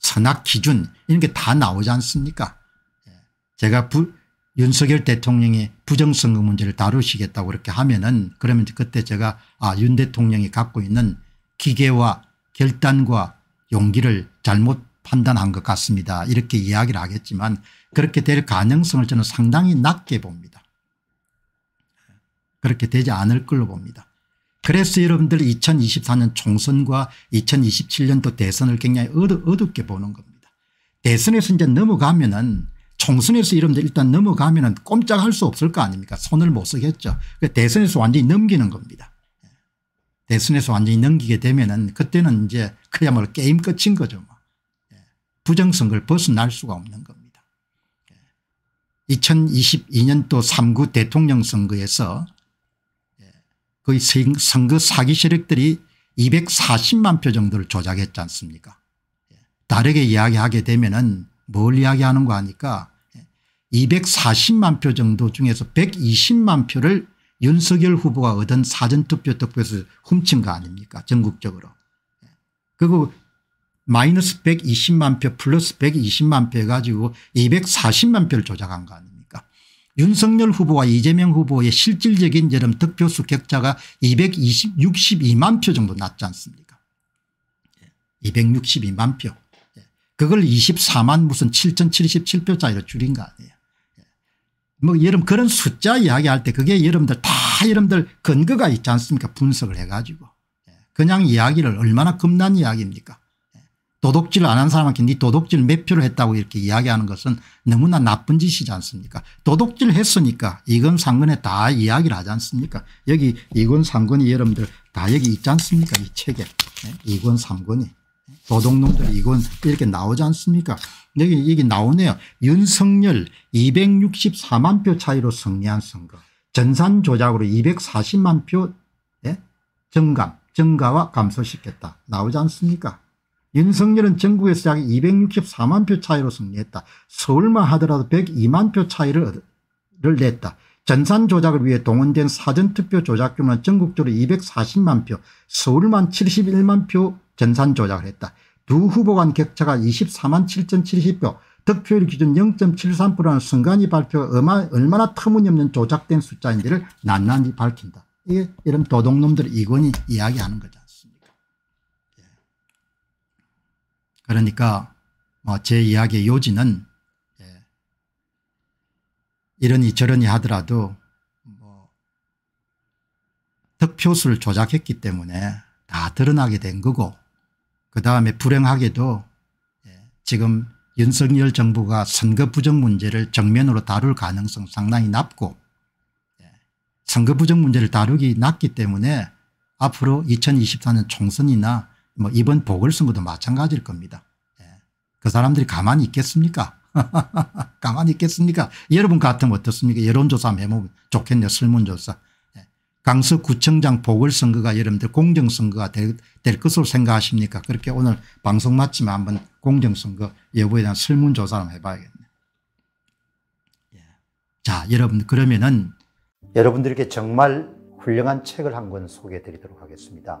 선악 기준 이런 게 다 나오지 않습니까 예. 제가 부, 윤석열 대통령이 부정선거 문제를 다루시겠다고 그렇게 하면은 그러면 그때 제가 아윤 대통령이 갖고 있는 기계와 결단과 용기를 잘못 판단한 것 같습니다 이렇게 이야기를 하겠지만 그렇게 될 가능성을 저는 상당히 낮게 봅니다. 그렇게 되지 않을 걸로 봅니다. 그래서 여러분들 2024년 총선과 2027년도 대선을 굉장히 어둡, 게 보는 겁니다. 대선에서 이제 넘어가면은 총선에서 여러분들 일단 넘어가면은 꼼짝할 수 없을 거 아닙니까 손을 못 쓰겠죠. 그 대선에서 완전히 넘기는 겁니다. 대선에서 완전히 넘기게 되면은 그때는 이제 그야말로 게임 끝인 거죠. 뭐. 예. 부정선거를 벗어날 수가 없는 겁니다. 2022년도 예. 3구 대통령 선거에서 거의 선거 사기 세력들이 240만 표 정도를 조작했지 않습니까 예. 다르게 이야기하게 되면 은뭘 이야기하는 거 아니까 240만 예. 표 정도 중에서 120만 표를 윤석열 후보가 얻은 사전투표 득표에서 훔친 거 아닙니까 전국적으로. 예. 그리고 마이너스 120만 표 플러스 120만 표 해가지고 240만 표를 조작한 거 아닙니까 윤석열 후보와 이재명 후보의 실질적인 여름 득표수 격차가 262만 표 정도 났지 않습니까 262만 예, 표 예, 그걸 24만 무슨 7,077표 짜리로 줄인 거 아니에요 예, 뭐 여러분 그런 숫자 이야기할 때 그게 여러분들 다 여러분들 근거가 있지 않습니까 분석을 해가지고 그냥 이야기를 얼마나 겁난 이야기입니까 도덕질을 안 한 사람한테 네 도덕질 몇 표를 했다고 이렇게 이야기하는 것은 너무나 나쁜 짓이지 않습니까 도덕질 을 했으니까 이건 상근에 다 이야기를 하지 않습니까 여기 이건 상근이 여러분들 다 여기 있지 않습니까 이 책에 네? 이건 상근이 도덕놈들 이건 이렇게 나오지 않습니까 여기 여기 나오네요 윤석열 264만 표 차이로 승리한 선거 전산 조작으로 240만 표 예? 증감 증가와 감소시켰다 나오지 않습니까 윤석열은 전국에서 약 264만 표 차이로 승리했다. 서울만 하더라도 102만 표 차이를 를 냈다. 전산 조작을 위해 동원된 사전투표 조작 규모는 전국적으로 240만 표, 서울만 71만 표 전산 조작을 했다. 두 후보 간 격차가 24만 7,070표, 득표율 기준 0.73%라는 순간이 발표가 얼마, 얼마나 터무니없는 조작된 숫자인지를 낱낱이 밝힌다. 이게 이런 도둑놈들 이건이 이야기하는 거죠. 그러니까 뭐제 이야기의 요지는 예, 이러니 저러니 하더라도 뭐 득표수를 조작했기 때문에 다 드러나게 된 거고 그다음에 불행하게도 예, 지금 윤석열 정부가 선거 부정 문제를 정면으로 다룰 가능성 상당히 낮고 예, 선거 부정 문제를 다루기 낮기 때문에 앞으로 2024년 총선이나 뭐 이번 보궐선거도 마찬가지일 겁니다. 예. 그 사람들이 가만히 있겠습니까? 가만히 있겠습니까? 여러분 같으면 어떻습니까? 여론조사 해보 좋겠네요. 설문조사. 예. 강서구청장 보궐선거가 여러분들 공정선거가 될, 될 것으로 생각하십니까? 그렇게 오늘 방송 마치면 한번 공정선거 여부에 대한 설문조사 한 해봐야겠네요. 예. 자 여러분 그러면은 여러분들에게 정말 훌륭한 책을 한 권 소개해 드리도록 하겠습니다.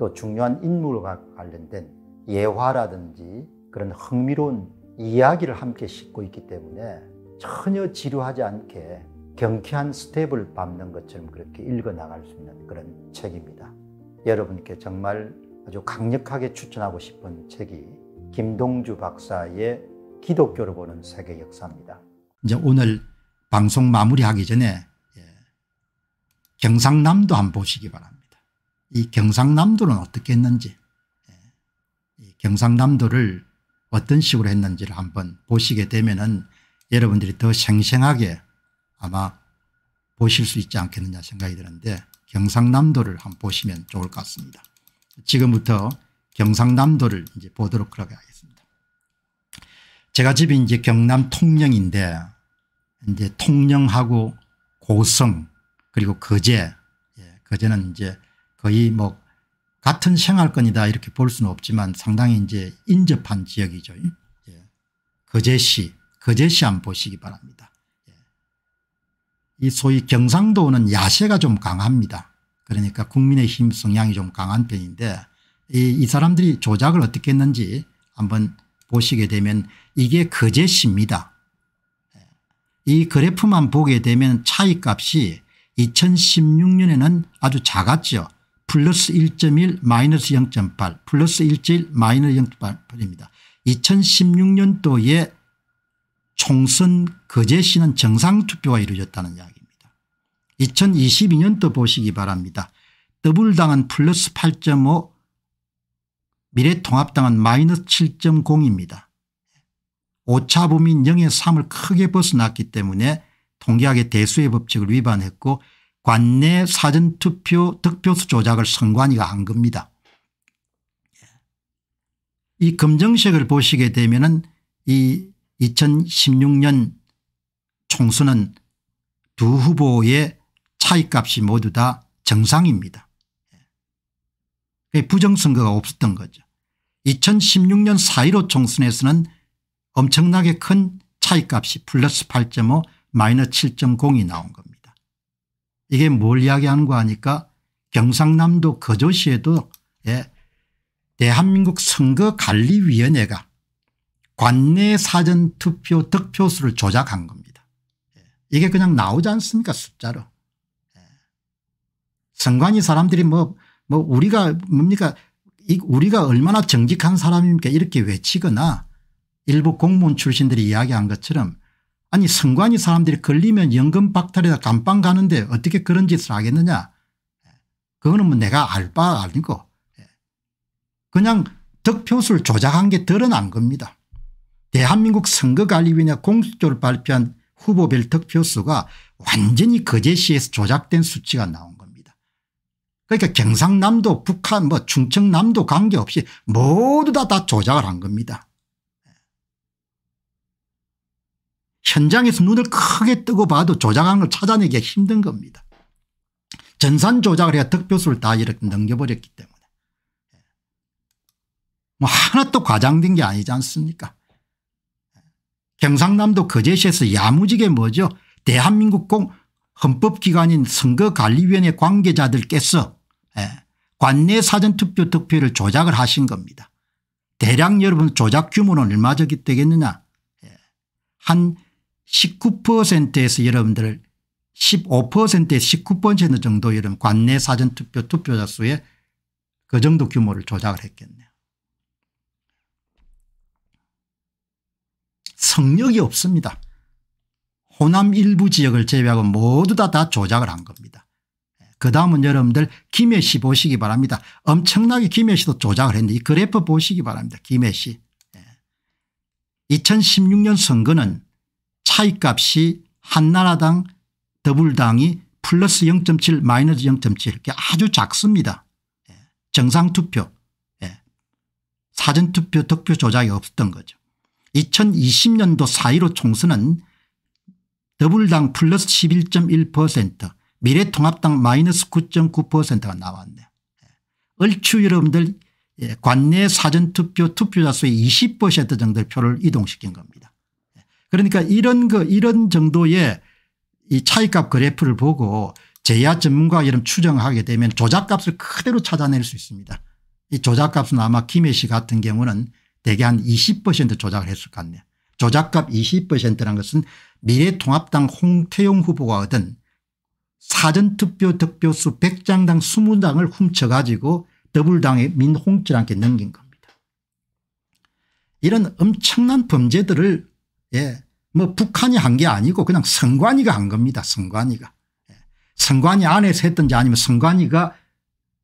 또 중요한 인물과 관련된 예화라든지 그런 흥미로운 이야기를 함께 싣고 있기 때문에 전혀 지루하지 않게 경쾌한 스텝을 밟는 것처럼 그렇게 읽어 나갈 수 있는 그런 책입니다. 여러분께 정말 아주 강력하게 추천하고 싶은 책이 김동주 박사의 기독교를 보는 세계 역사입니다. 이제 오늘 방송 마무리하기 전에 예, 경상남도 한번 보시기 바랍니다. 이 경상남도는 어떻게 했는지 예, 이 경상남도를 어떤 식으로 했는지를 한번 보시게 되면은 여러분들이 더 생생하게 아마 보실 수 있지 않겠느냐 생각이 드는데 경상남도를 한번 보시면 좋을 것 같습니다. 지금부터 경상남도를 이제 보도록 하겠습니다. 제가 집이 이제 경남 통영인데 이제 통영하고 고성 그리고 거제, 예, 거제는 이제 거의 뭐 같은 생활권이다 이렇게 볼 수는 없지만 상당히 이제 인접한 지역이죠. 예. 거제시, 거제시 한번 보시기 바랍니다. 예. 이 소위 경상도는 야세가 좀 강합니다. 그러니까 국민의힘 성향이 좀 강한 편인데 이, 이 사람들이 조작을 어떻게 했는지 한번 보시게 되면 이게 거제시입니다. 예. 이 그래프만 보게 되면 차이값이 2016년에는 아주 작았죠. 플러스 1.1 마이너스 0.8 플러스 1.1 마이너스 0.8입니다. 2016년도에 총선 거제 시는 정상투표가 이루어졌다는 이야기입니다. 2022년도 보시기 바랍니다. 더블당은 플러스 8.5 미래통합당은 마이너스 7.0입니다. 오차범인 0의 3을 크게 벗어났기 때문에 통계학의 대수의 법칙을 위반했고 관내 사전투표 득표수 조작을 선관위가 한 겁니다. 이 검정색을 보시게 되면 은이 2016년 총선은 두 후보의 차이값이 모두 다 정상입니다. 예. 부정선거가 없었던 거죠. 2016년 4.15 총선에서는 엄청나게 큰 차이값이 플러스 8.5 마이너스 7.0이 나온 겁니다. 이게 뭘 이야기하는 거 아니까 경상남도 거조시에도 예, 대한민국 선거관리위원회가 관내 사전투표 득표수를 조작한 겁니다. 예, 이게 그냥 나오지 않습니까 숫자로. 예. 선관위 사람들이 뭐, 뭐 우리가 뭡니까 우리가 얼마나 정직한 사람입니까 이렇게 외치거나 일부 공무원 출신들이 이야기한 것처럼 아니 선관위 사람들이 걸리면 연금 박탈이다 감방 가는데 어떻게 그런 짓을 하겠느냐 그거는 뭐 내가 알 바 아니고 그냥 득표수를 조작한 게 드러난 겁니다. 대한민국 선거관리위원회 공식적으 발표한 후보별 득표수가 완전히 거제시에서 조작된 수치가 나온 겁니다. 그러니까 경상남도 북한 뭐 충청남도 관계없이 모두 다 다 조작을 한 겁니다. 현장에서 눈을 크게 뜨고 봐도 조작한 걸 찾아내기가 힘든 겁니다. 전산 조작을 해야 득표수를 다 이렇게 넘겨버렸기 때문에. 뭐 하나 또 과장된 게 아니지 않습니까 경상남도 거제시에서 야무지게 뭐죠 대한민국 공 헌법기관인 선거관리위원회 관계자들께서 예, 관내 사전투표 득표를 조작을 하신 겁니다. 대략 여러분 조작 규모는 얼마 적이 되겠느냐 예. 한 19%에서 여러분들 15%에서 19% 정도 여러 관내 사전투표 투표자 수에 그 정도 규모를 조작을 했겠네요. 성력이 없습니다. 호남 일부 지역을 제외하고 모두 다, 다 조작을 한 겁니다. 그 다음은 여러분들 김해시 보시기 바랍니다. 엄청나게 김해시도 조작을 했는데 이 그래프 보시기 바랍니다. 김해시. 2016년 예. 선거는 차이값이 한나라당 더불당이 플러스 0.7 마이너스 0.7 이게 렇 아주 작습니다. 예, 정상투표 예, 사전투표 득표 조작이 없었던 거죠. 2020년도 4.15 총선은 더불당 플러스 11.1% 미래통합당 마이너스 9.9%가 나왔네요. 예, 얼추 여러분들 관내 사전투표 투표자 수의 20% 정도의 표를 이동시킨 겁니다. 그러니까 이런 거 이런 정도의 이 차이값 그래프를 보고 제야 전문가 이름 추정하게 되면 조작값을 그대로 찾아낼 수 있습니다. 이 조작값은 아마 김혜씨 같은 경우는 대개 한 20% 조작을 했을 것 같네요. 조작값 20%라는 것은 미래통합당 홍태용 후보가 얻은 사전투표 득표수 100장당 20장을 훔쳐가지고 더불당의 민홍철한테 넘긴 겁니다. 이런 엄청난 범죄들을 예. 뭐 북한이 한 게 아니고 그냥 선관위가 한 겁니다. 선관위가. 예. 선관위 안에서 했든지 아니면 선관위가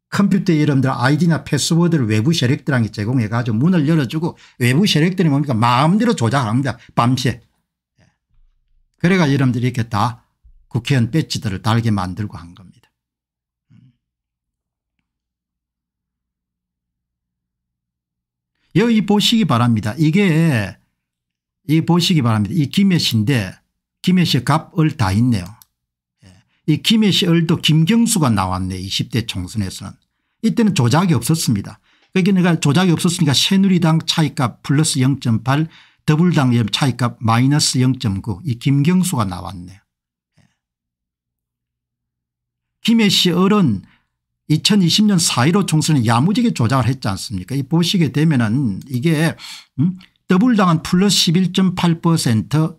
컴퓨터 이름분들 아이디나 패스워드를 외부 세력들한테 제공해 가지고 문을 열어주고 외부 세력들이 뭡니까 마음대로 조작합니다. 밤새. 예. 그래가 여러분들이 이렇게 다 국회의원 배지들을 달게 만들고 한 겁니다. 음. 여기 보시기 바랍니다. 이게 이 보시기 바랍니다. 이 김해시인데 김해시 갑을 다 있네요. 예. 이 김해시 을도 김경수가 나왔네 20대 총선에서는. 이때는 조작이 없었습니다. 그러니까 조작이 없었으니까 새누리당 차이값 플러스 0.8 더블당 차이값 마이너스 0.9이 김경수가 나왔네요. 예. 김해시 을은 2020년 4.15 총선에 야무지게 조작을 했지 않습니까 이 보시게 되면 은 이게 음? 더블당은 플러스 11.8%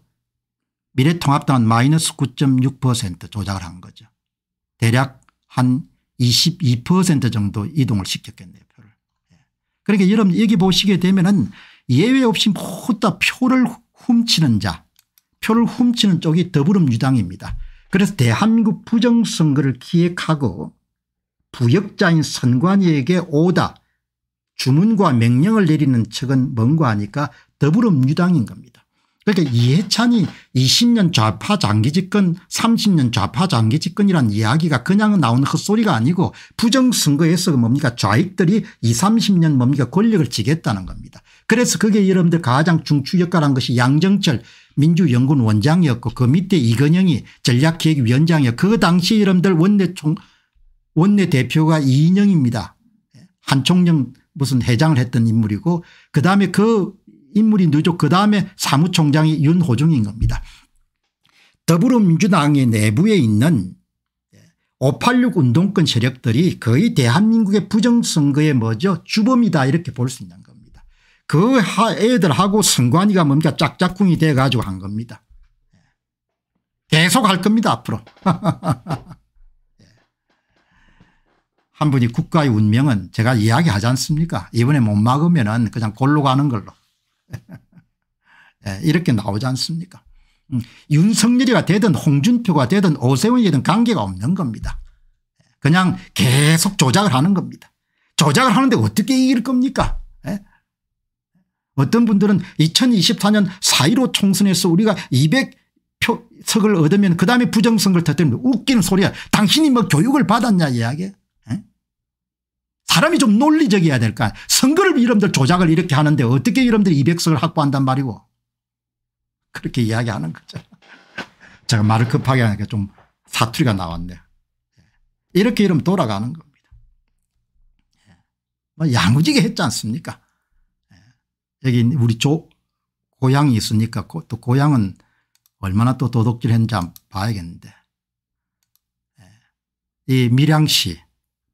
미래통합당은 마이너스 9.6% 조작을 한 거죠. 대략 한 22% 정도 이동을 시켰겠네요 표를. 예. 그러니까 여러분 여기 보시게 되면 은 예외 없이 모두 다 표를 훔치는 자 표를 훔치는 쪽이 더불어민주당입니다. 그래서 대한민국 부정선거를 기획하고 부역자인 선관위에게 오다 주문과 명령을 내리는 측은 뭔가 하니까 더불어민주당인 겁니다. 그러니까 이해찬이 20년 좌파 장기 집권 30년 좌파 장기 집권이란 이야기가 그냥 나오는 헛소리가 아니고 부정선거에서 뭡니까 좌익들이 20 30년 뭡니까 권력을 쥐겠다는 겁니다. 그래서 그게 여러분들 가장 중추 역할한 것이 양정철 민주연구원 원장이었고 그 밑에 이건영이 전략기획위원장이었고 그 당시 여러분들 원내 총 원내 대표가 이인영입니다. 예, 한총령 무슨 회장을 했던 인물이고 그다음에 그 인물이 누적 그다음에 사무총장이 윤호중인 겁니다. 더불어민주당의 내부에 있는 586 운동권 세력들이 거의 대한민국의 부정선거의 뭐죠 주범이다 이렇게 볼 수 있는 겁니다. 그 애들하고 선관위가 뭡니까 짝짝꿍이 돼 가지고 한 겁니다. 예. 계속 할 겁니다 앞으로. 한 분이 국가의 운명은 제가 이야기하지 않습니까 이번에 못 막으면 은 그냥 골로 가는 걸로 예, 이렇게 나오지 않습니까 음, 윤석열이가 되든 홍준표가 되든 오세훈이든 관계가 없는 겁니다. 예, 그냥 계속 조작을 하는 겁니다. 조작을 하는데 어떻게 이길 겁니까 예? 어떤 분들은 2024년 4.15 총선에서 우리가 200표석을 얻으면 그 다음에 부정선거를 터뜨리면 웃기는 소리야. 당신이 뭐 교육을 받았냐 이야기 사람이 좀 논리적이어야 될까 선거를 이름들 조작을 이렇게 하는데 어떻게 이름들 200석을 확보한단 말이고 그렇게 이야기하는 거죠. 제가 말을 급하게 하니까 좀 사투리가 나왔네요. 예. 이렇게 이러 돌아가는 겁니다. 예. 뭐 야무지게 했지 않습니까 예. 여기 우리 조 고향이 있으니까 또 고향은 얼마나 또 도둑질 했는지 봐야겠는데 이 밀양시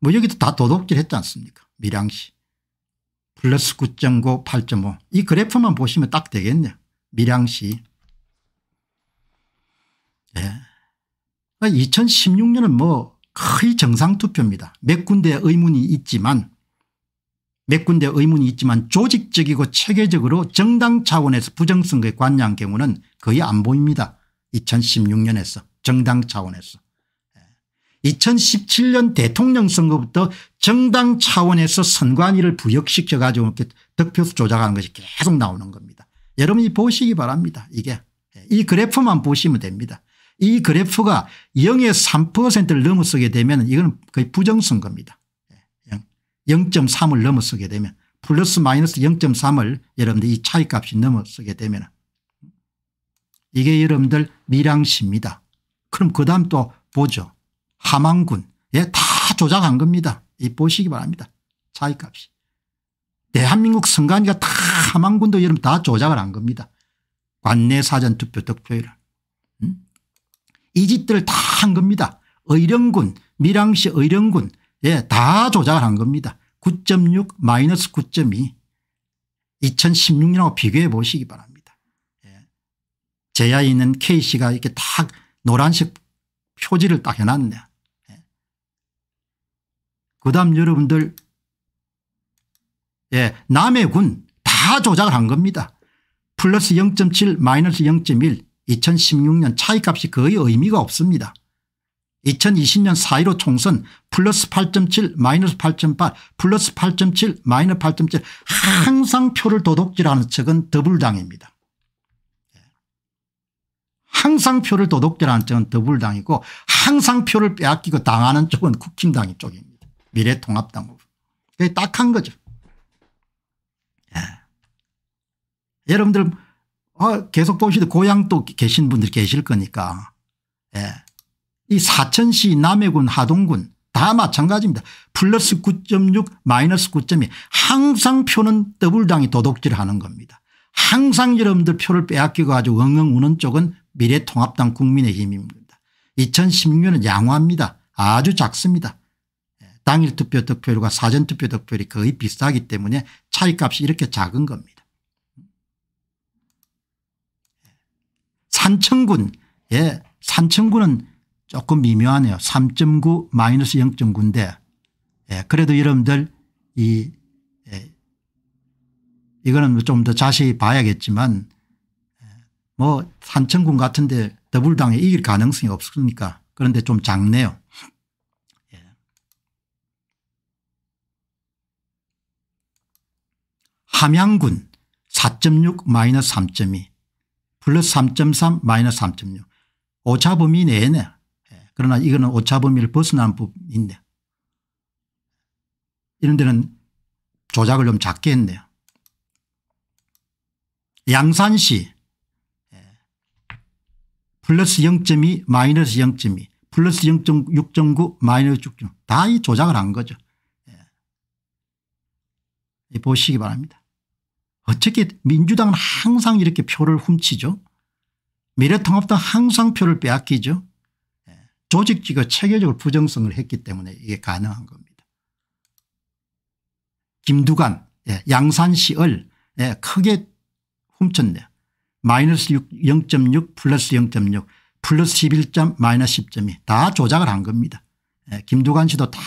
뭐 여기도 다 도둑질 했지 않습니까 밀양시 플러스 9.9 8.5 이 그래프만 보시면 딱 되겠네요 밀양시 예. 2016년은 아, 뭐 거의 정상투표입니다 몇 군데 의문이 있지만 몇 군데 의문이 있지만 조직적이고 체계적으로 정당 차원에서 부정선거에 관여한 경우는 거의 안 보입니다. 2016년에서 정당 차원에서. 2017년 대통령 선거부터 정당 차원에서 선관위를 부역시켜 가지고 이렇게 득표수 조작하는 것이 계속 나오는 겁니다. 여러분이 보시기 바랍니다. 이게 이 그래프만 보시면 됩니다. 이 그래프가 0에 3%를 넘어서게 되면 이건 거의 부정선거입니다. 0.3을 넘어서게 되면 플러스 마이너스 0.3을 여러분들 이 차이값이 넘어서게 되면 이게 여러분들 미량시입니다. 그럼 그 다음 또 보죠. 하만군 예, 다 조작한 겁니다. 이 보시기 바랍니다. 차이값이. 대한민국 선관위가 다 하만군도 여러분 다 조작을 한 겁니다. 관내 사전투표 득표율을. 음? 이 짓들을 다 한 겁니다. 의령군 밀양시 의령군 예, 다 조작을 한 겁니다. 9.6 마이너스 9.2 2016년하고 비교해 보시기 바랍니다. 예. 제야에 있는 K씨가 이렇게 딱 노란색 표지를 딱 해놨네. 요그 다음 여러분들 예, 남해 군다 조작을 한 겁니다. 플러스 0.7 마이너스 0.1 2016년 차이값이 거의 의미가 없습니다. 2020년 4.15 총선 플러스 8.7 마이너스 8.8 플러스 8.7 마이너스 8.7 항상 표를 도둑질하는 측은 더블당입니다. 예. 항상 표를 도둑질하는 쪽은 더블당이고 항상 표를 빼앗기고 당하는 쪽은 국힘당 쪽입니다. 미래통합당으로. 그게 딱한 거죠. 예. 여러분들 어 계속 보시도 고향 또 계신 분들 계실 거니까 예. 이 사천시 남해군 하동군 다 마찬가지입니다. 플러스 9.6 마이너스 9.2 항상 표는 더블당이 도둑질하는 겁니다. 항상 여러분들 표를 빼앗기고 가지 엉엉 우는 쪽은 미래통합당 국민의힘입니다. 2016년은 양호합니다. 아주 작습니다. 당일 투표 득표율과 사전 투표 득표율이 거의 비슷하기 때문에 차이값이 이렇게 작은 겁니다. 산청군 예 산청군은 조금 미묘하네요. 3.9 마이너스 0.9인데 예, 그래도 여러분들 이 예, 이거는 뭐 좀더 자세히 봐야겠지만 예, 뭐 산청군 같은데 더불당에 이길 가능성이 없으니까 그런데 좀 작네요. 함양군 4.6 마이너스 3.2 플러스 3.3 마이너스 3.6 오차범위 내네 예, 그러나 이거는 오차범위를 벗어난 부분인데 이런 데는 조작을 좀 작게 했네요. 양산시 예, 플러스 0.2 마이너스 0.2 플러스 0.6.9 마이너스 6.다 이 조작을 한 거죠. 예, 보시기 바랍니다. 어떻게 민주당은 항상 이렇게 표를 훔치죠. 미래통합당 항상 표를 빼앗기죠. 예. 조직지가 체계적으로 부정성을 했기 때문에 이게 가능한 겁니다. 김두관 예, 양산시을 예, 크게 훔쳤네요. 마이너스 0.6 플러스 0.6 플러스 1 1 마이너스 1 0점다 조작을 한 겁니다. 김두관 씨도 다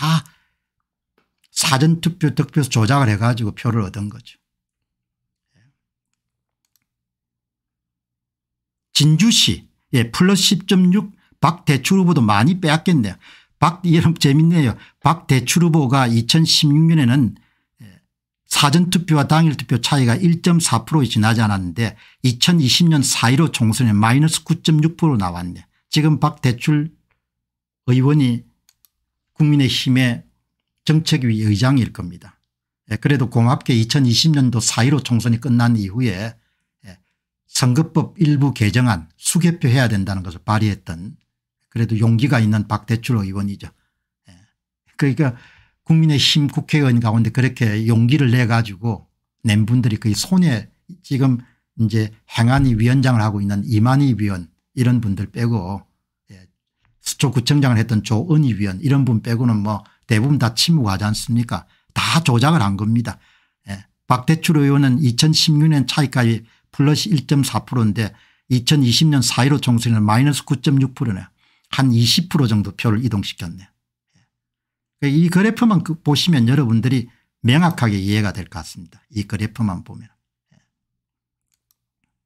사전투표 득표수 조작을 해가지고 표를 얻은 거죠. 진주시 예, 플러스 10.6 박대출 후보도 많이 빼앗겼네요. 박 이름 재밌네요. 박대출 후보가 2016년에는 예, 사전투표와 당일투표 차이가 1.4%에 지나지 않았는데 2020년 4.15 총선에 마이너스 9.6% 나왔네요. 지금 박대출 의원이 국민의힘의 정책위 의장일 겁니다. 예, 그래도 고맙게 2020년도 4.15 총선이 끝난 이후에 선거법 일부 개정안 수개표해야 된다는 것을 발의했던 그래도 용기가 있는 박대출 의원이죠. 예. 그러니까 국민의힘 국회의원 가운데 그렇게 용기를 내 가지고 낸 분들이 거의 손에 지금 이제 행안위 위원장을 하고 있는 이만희 위원 이런 분들 빼고 수초구청장을 예. 했던 조은희 위원 이런 분 빼고는 뭐 대부분 다 침묵하지 않습니까 다 조작을 한 겁니다. 예. 박대출 의원은 2016년 차이까지 플러스 1.4%인데 2020년 4.15 총선에는 마이너스 9.6%네. 한 20% 정도 표를 이동시켰네. 그러니까 이 그래프만 그 보시면 여러분들이 명확하게 이해가 될 것 같습니다. 이 그래프만 보면. 예.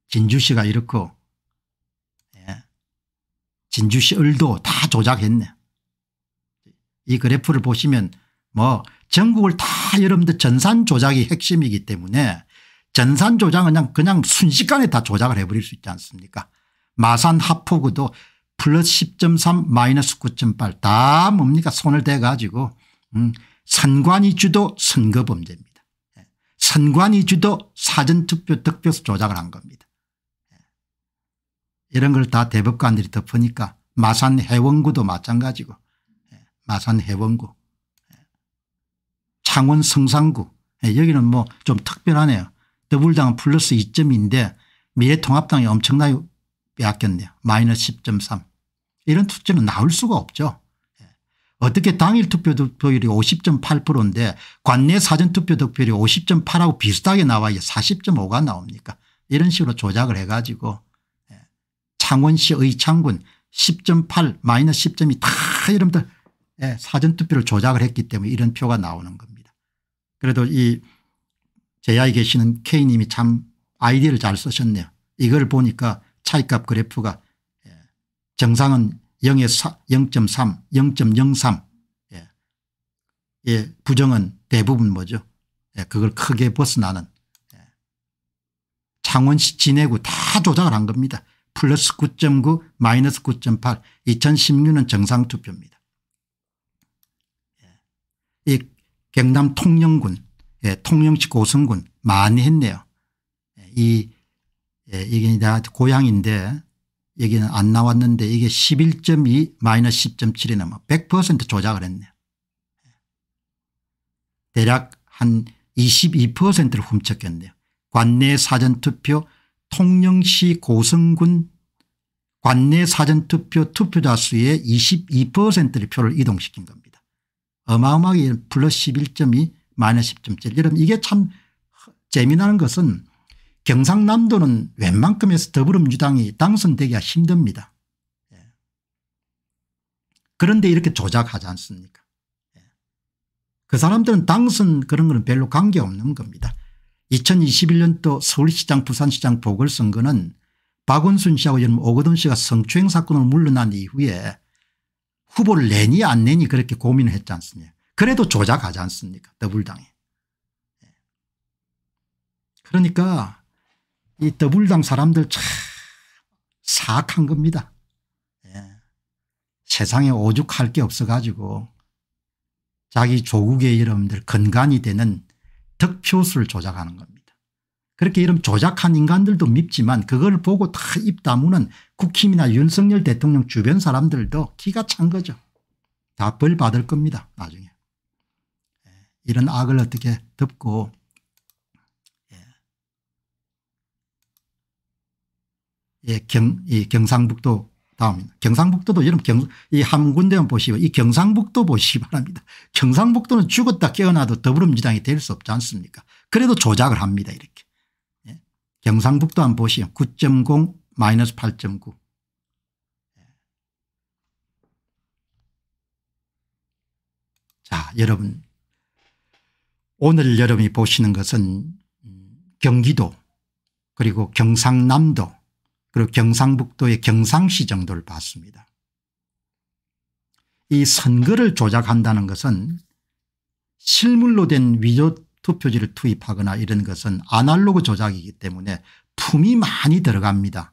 진주시가 이렇고 예. 진주시 을도 다 조작했네. 이 그래프를 보시면 뭐 전국을 다 여러분들 전산 조작이 핵심이기 때문에 전산 조작은 그냥, 그냥 순식간에 다 조작을 해버릴 수 있지 않습니까 마산 하포구도 플러스 10.3 마이너스 9.8 다 뭡니까 손을 대가지고 음, 선관위주도 선거범죄입니다. 예. 선관위주도 사전투표 득표수 조작을 한 겁니다. 예. 이런 걸 다 대법관들이 덮으니까 마산 해원구도 마찬가지고 예. 마산 해원구 창원 성산구 여기는 뭐 좀 특별하네요. 더불당은 플러스 2점인데 미래통합당이 엄청나게 빼앗겼네요. 마이너스 10.3 이런 투표는 나올 수가 없죠. 예. 어떻게 당일 투표 득표율이 50.8%인데 관내 사전투표 득표율이 50.8하고 비슷하게 나와요 40.5가 나옵니까 이런 식으로 조작을 해가지고 예. 창원시 의창군 10.8 마이너스 10점이 다 여러분들 예, 사전투표를 조작을 했기 때문에 이런 표가 나오는 겁니다. 그래도 이 제야에 계시는 K님이 참아이디를잘 쓰셨네요. 이걸 보니까 차익값 그래프가 예, 정상은 0 3 0.03 예. 예. 부정은 대부분 뭐죠 예. 그걸 크게 벗어나는 예. 창원시 진해구 다 조작을 한 겁니다. 플러스 9.9 마이너스 9.8 2016년 정상투표입니다. 예, 이 경남 통영군 예, 통영시 고성군 많이 했네요. 이 예, 이게 나 고향인데 여기는 안 나왔는데 이게 11.2 마이너스 10.7이 넘어 100% 조작을 했네요. 대략 한 22%를 훔쳤겠네요. 관내 사전투표 통영시 고성군 관내 사전투표 투표자 수의 22%의 표를 이동시킨 겁니다. 어마어마하게 플러스 11.2 마이너스 10.7 이러면 이게 참 재미나는 것은 경상남도는 웬만큼에서 더불어민주당이 당선되기가 힘듭니다. 예. 그런데 이렇게 조작하지 않습니까 예. 그 사람들은 당선 그런 거는 별로 관계없는 겁니다. 2021년도 서울시장 부산시장 보궐선거는 박원순 씨하고 지금 오거돈 씨가 성추행 사건을 물러난 이후에 후보를 내니 안 내니 그렇게 고민을 했지 않습니까 그래도 조작하지 않습니까 더불당에. 예. 그러니까 이 더불당 사람들 참 사악한 겁니다. 예. 세상에 오죽할 게 없어 가지고 자기 조국의 여러분들 근간이 되는 득표수를 조작하는 겁니다. 그렇게 이런 조작한 인간들도 밉지만 그걸 보고 다 입 다무는 국힘이나 윤석열 대통령 주변 사람들도 기가 찬 거죠. 다벌 받을 겁니다 나중에. 이런 악을 어떻게 덮고 예. 예, 경, 이 경상북도 다음입니다. 경상북도도 여러분 경, 이한 군데만 보시고 이 경상북도 보시기 바랍니다. 경상북도는 죽었다 깨어나도 더불어민주당이 될 수 없지 않습니까 그래도 조작을 합니다 이렇게. 예. 경상북도 한 보시면 9.0 마이너스 8.9자 여러분 오늘 여러분이 보시는 것은 경기도 그리고 경상남도 그리고 경상북도의 경상시 정도를 봤습니다. 이 선거를 조작한다는 것은 실물로 된 위조 투표지를 투입하거나 이런 것은 아날로그 조작이기 때문에 품이 많이 들어갑니다.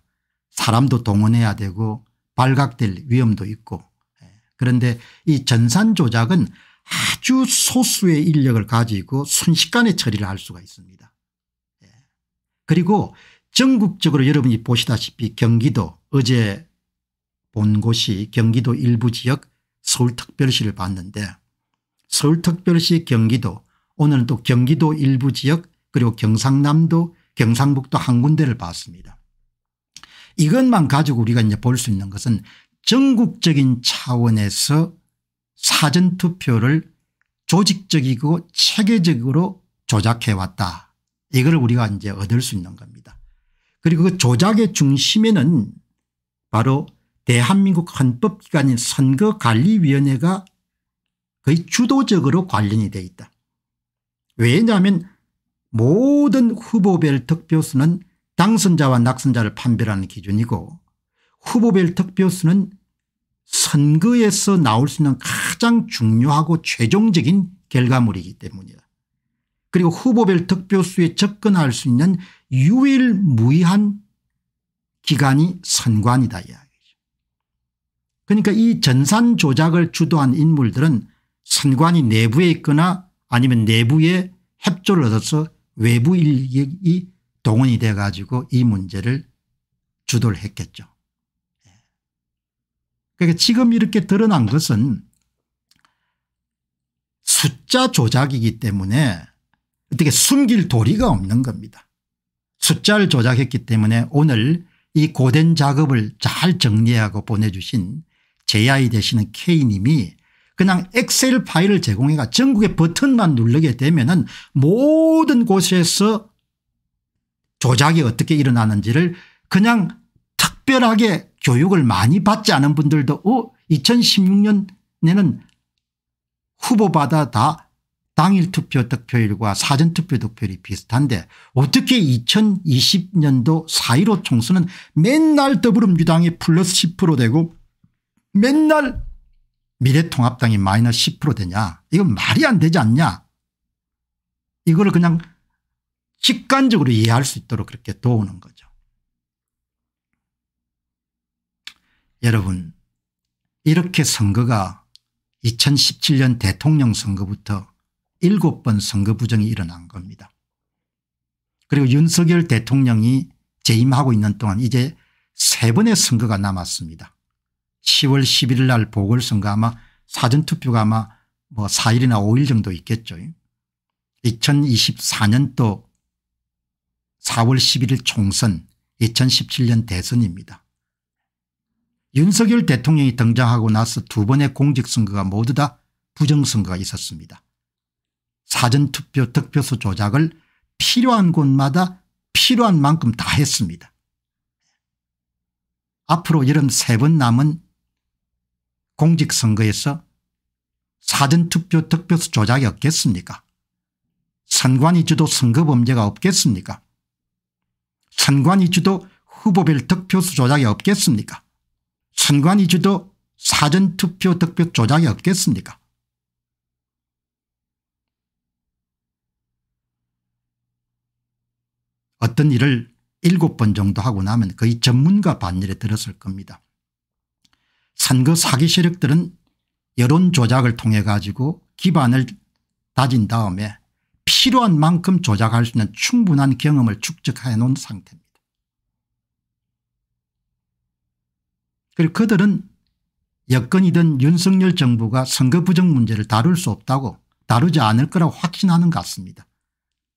사람도 동원해야 되고 발각될 위험도 있고 예. 그런데 이 전산 조작은 아주 소수의 인력을 가지고 순식간에 처리를 할 수가 있습니다. 예. 그리고 전국적으로 여러분이 보시다시피 경기도 어제 본 곳이 경기도 일부 지역 서울특별시를 봤는데 서울특별시 경기도 오늘은 또 경기도 일부 지역 그리고 경상남도 경상북도 한 군데를 봤습니다. 이것만 가지고 우리가 이제 볼 수 있는 것은 전국적인 차원에서 사전투표를 조직적이고 체계적으로 조작해왔다. 이걸 우리가 이제 얻을 수 있는 겁니다. 그리고 그 조작의 중심에는 바로 대한민국 헌법기관인 선거관리위원회가 거의 주도적으로 관련이 되어 있다. 왜냐하면 모든 후보별 득표수는 당선자와 낙선자를 판별하는 기준이고 후보별 득표수는 선거에서 나올 수 있는 가장 중요하고 최종적인 결과물이기 때문이다. 그리고 후보별 득표수에 접근할 수 있는 유일무이한 기간이 선관이다 이야기죠. 그러니까 이 전산 조작을 주도한 인물들은 선관이 내부에 있거나 아니면 내부에 협조를 얻어서 외부 일격이 동원이 돼 가지고 이 문제를 주도를 했겠죠. 그러니까 지금 이렇게 드러난 것은 숫자 조작이기 때문에 어떻게 숨길 도리가 없는 겁니다. 숫자를 조작했기 때문에 오늘 이 고된 작업을 잘 정리하고 보내주신 제아 되시는 K님이 그냥 엑셀 파일을 제공해가 전국의 버튼만 누르게 되면 은 모든 곳에서 조작이 어떻게 일어나는지를 그냥 특별하게 교육을 많이 받지 않은 분들도 어 2016년에는 후보받아다 당일 투표 득표율과 사전 투표 득표율이 비슷한데 어떻게 2020년도 4.15 총선은 맨날 더불어민주당이 플러스 10% 되고 맨날 미래통합당이 마이너스 10% 되냐 이건 말이 안 되지 않냐 이걸 그냥 직관적으로 이해할 수 있도록 그렇게 도우는 거죠. 여러분 이렇게 선거가 2017년 대통령 선거부터 7번 선거 부정이 일어난 겁니다. 그리고 윤석열 대통령이 재임하고 있는 동안 이제 세 번의 선거가 남았습니다. 10월 11일 날 보궐선거 아마 사전투표가 아마 뭐 4일이나 5일 정도 있겠죠. 2024년도 4월 11일 총선 2017년 대선입니다. 윤석열 대통령이 등장하고 나서 두 번의 공직선거가 모두 다 부정선거가 있었습니다. 사전투표 득표수 조작을 필요한 곳마다 필요한 만큼 다 했습니다. 앞으로 이런 세 번 남은 공직선거에서 사전투표 득표수 조작이 없겠습니까 선관위주도 선거범죄가 없겠습니까 선관위주도 후보별 득표수 조작이 없겠습니까 선관 위주도 사전투표 득표 조작이 없겠습니까 어떤 일을 일곱 번 정도 하고 나면 거의 전문가 반열에 들었을 겁니다. 선거 사기 세력들은 여론 조작을 통해 가지고 기반을 다진 다음에 필요한 만큼 조작할 수 있는 충분한 경험을 축적해 놓은 상태입니다. 그리고 그들은 여건이든 윤석열 정부가 선거 부정 문제를 다룰 수 없다고 다루지 않을 거라고 확신하는 것 같습니다.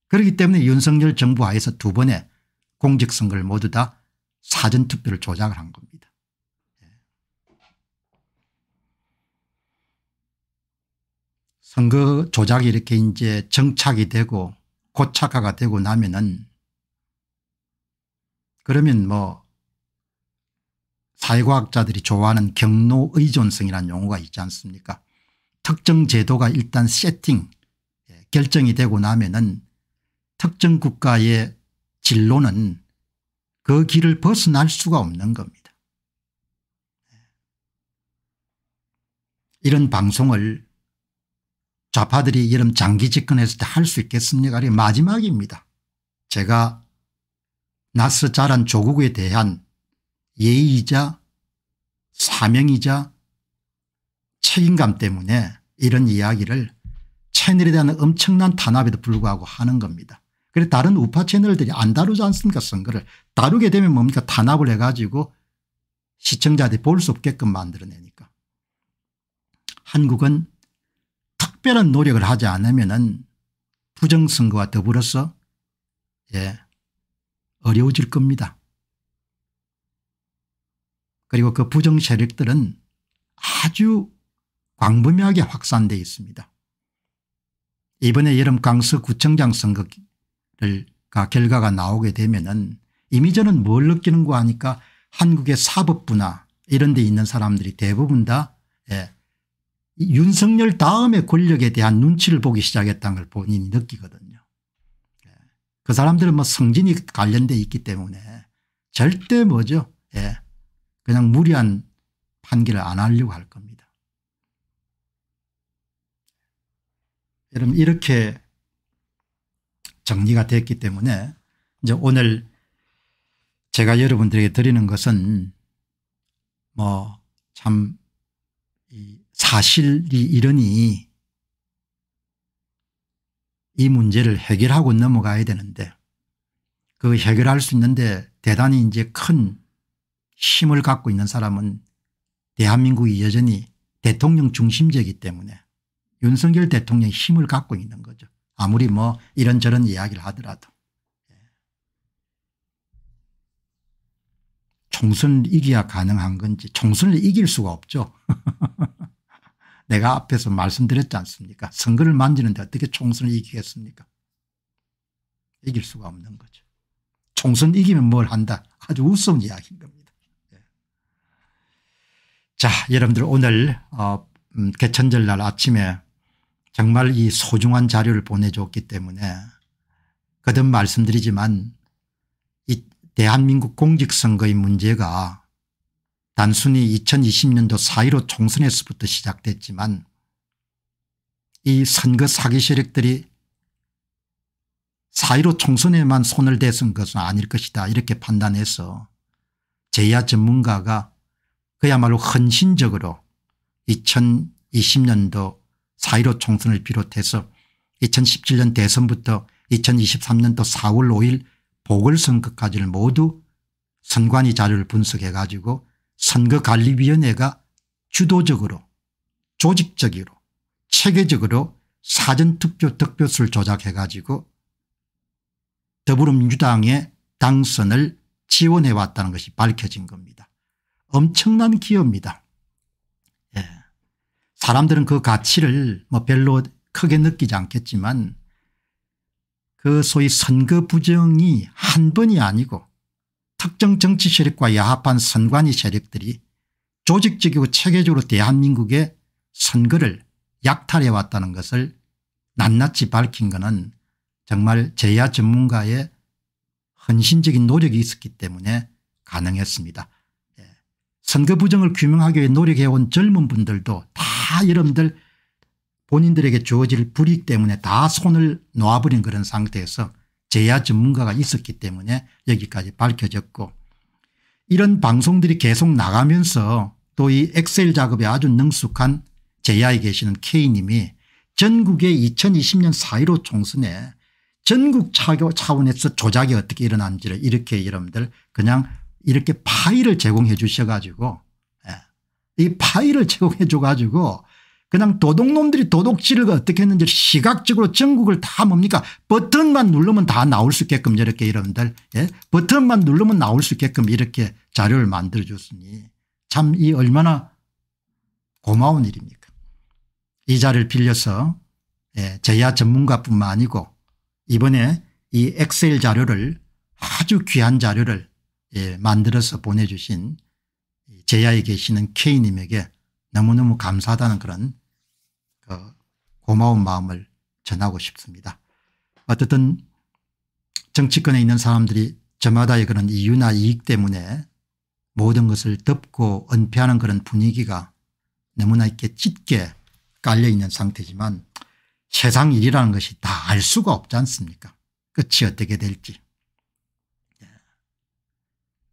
그렇기 때문에 윤석열 정부 하에서 두 번의 공직선거를 모두 다 사전투표를 조작을 한 겁니다. 선거 조작이 이렇게 이제 정착이 되고 고착화가 되고 나면은 그러면 뭐 사회과학자들이 좋아하는 경로 의존성이라는 용어가 있지 않습니까 특정 제도가 일단 세팅 예, 결정이 되고 나면 은 특정 국가의 진로는 그 길을 벗어날 수가 없는 겁니다. 예. 이런 방송을 좌파들이 이런 장기 집권했을 때 할 수 있겠습니까? 마지막입니다. 제가 나서 자란 조국에 대한 예의이자 사명이자 책임감 때문에 이런 이야기를 채널에 대한 엄청난 탄압에도 불구하고 하는 겁니다. 그래서 다른 우파 채널들이 안 다루지 않습니까 선거를 다루게 되면 뭡니까 탄압을 해가지고 시청자들이 볼 수 없게끔 만들어내니까 한국은 특별한 노력을 하지 않으면 은 부정선거와 더불어서 예 어려워질 겁니다. 그리고 그 부정 세력들은 아주 광범위하게 확산되어 있습니다. 이번에 여름 강서구청장 선거를 결과가 나오게 되면은 이미 저는 뭘 느끼는 거 하니까 한국의 사법부나 이런 데 있는 사람들이 대부분 다 예, 윤석열 다음의 권력에 대한 눈치를 보기 시작했다는 걸 본인이 느끼거든요. 예, 그 사람들은 뭐 성진이 관련돼 있기 때문에 절대 뭐죠. 예, 그냥 무리한 판결을 안 하려고 할 겁니다. 여러분 이렇게 정리가 됐기 때문에 이제 오늘 제가 여러분들에게 드리는 것은 뭐참 사실이 이러니 이 문제를 해결하고 넘어가야 되는데 그 해결할 수 있는데 대단히 이제 큰 힘을 갖고 있는 사람은 대한민국이 여전히 대통령 중심제이기 때문에 윤석열 대통령이 힘을 갖고 있는 거죠. 아무리 뭐 이런저런 이야기를 하더라도. 예. 총선을 이기야 가능한 건지 총선을 이길 수가 없죠. 내가 앞에서 말씀드렸지 않습니까 선거를 만지는데 어떻게 총선을 이기겠습니까 이길 수가 없는 거죠. 총선 이기면 뭘 한다 아주 우스운 이야기인 겁니다. 자 여러분들 오늘 어, 음, 개천절 날 아침에 정말 이 소중한 자료를 보내줬기 때문에 거듭 말씀드리지만 이 대한민국 공직선거의 문제가 단순히 2020년도 4.15 총선에서부터 시작됐지만 이 선거 사기 세력들이 4.15 총선에만 손을 대쓴 것은 아닐 것이다 이렇게 판단해서 제야 전문가가 그야말로 헌신적으로 2020년도 4.15 총선을 비롯해서 2017년 대선부터 2023년도 4월 5일 보궐선거까지를 모두 선관위 자료를 분석해 가지고 선거관리위원회가 주도적으로 조직적으로 체계적으로 사전투표 득표수를 조작해 가지고 더불어민주당의 당선을 지원해 왔다는 것이 밝혀진 겁니다. 엄청난 기여입니다. 예. 사람들은 그 가치를 뭐 별로 크게 느끼지 않겠지만 그 소위 선거 부정이 한 번이 아니고 특정 정치 세력과 야합한 선관위 세력들이 조직적이고 체계적으로 대한민국의 선거를 약탈해 왔다는 것을 낱낱이 밝힌 것은 정말 제야 전문가의 헌신적인 노력이 있었기 때문에 가능했습니다. 선거 부정을 규명하기 위해 노력해온 젊은 분들도 다 여러분들 본인들에게 주어질 불이익 때문에 다 손을 놓아버린 그런 상태에서 제야 전문가가 있었기 때문에 여기까지 밝혀졌고 이런 방송들이 계속 나가면서 또 이 엑셀 작업에 아주 능숙한 제야에 계시는 K님이 전국의 2020년 4.15 총선에 전국 차원에서 조작이 어떻게 일어난지를 이렇게 여러분들 그냥 이렇게 파일을 제공해 주셔가지고 예, 이 파일을 제공해 줘가지고 그냥 도둑놈들이 도둑질을 어떻게 했는지 시각적으로 전국을 다 뭡니까 버튼만 누르면 다 나올 수 있게끔 이렇게 여러분들 예? 버튼만 누르면 나올 수 있게끔 이렇게 자료를 만들어 줬으니 참 이 얼마나 고마운 일입니까 이 자리를 빌려서 예, 제야 전문가뿐만 아니고 이번에 이 엑셀 자료를 아주 귀한 자료를 예, 만들어서 보내주신 제야에 계시는 K님에게 너무너무 감사하다는 그런 그 고마운 마음을 전하고 싶습니다. 어쨌든 정치권에 있는 사람들이 저마다의 그런 이유나 이익 때문에 모든 것을 덮고 은폐하는 그런 분위기가 너무나 이렇게 짙게 깔려있는 상태지만 세상 일이라는 것이 다 알 수가 없지 않습니까 끝이 어떻게 될지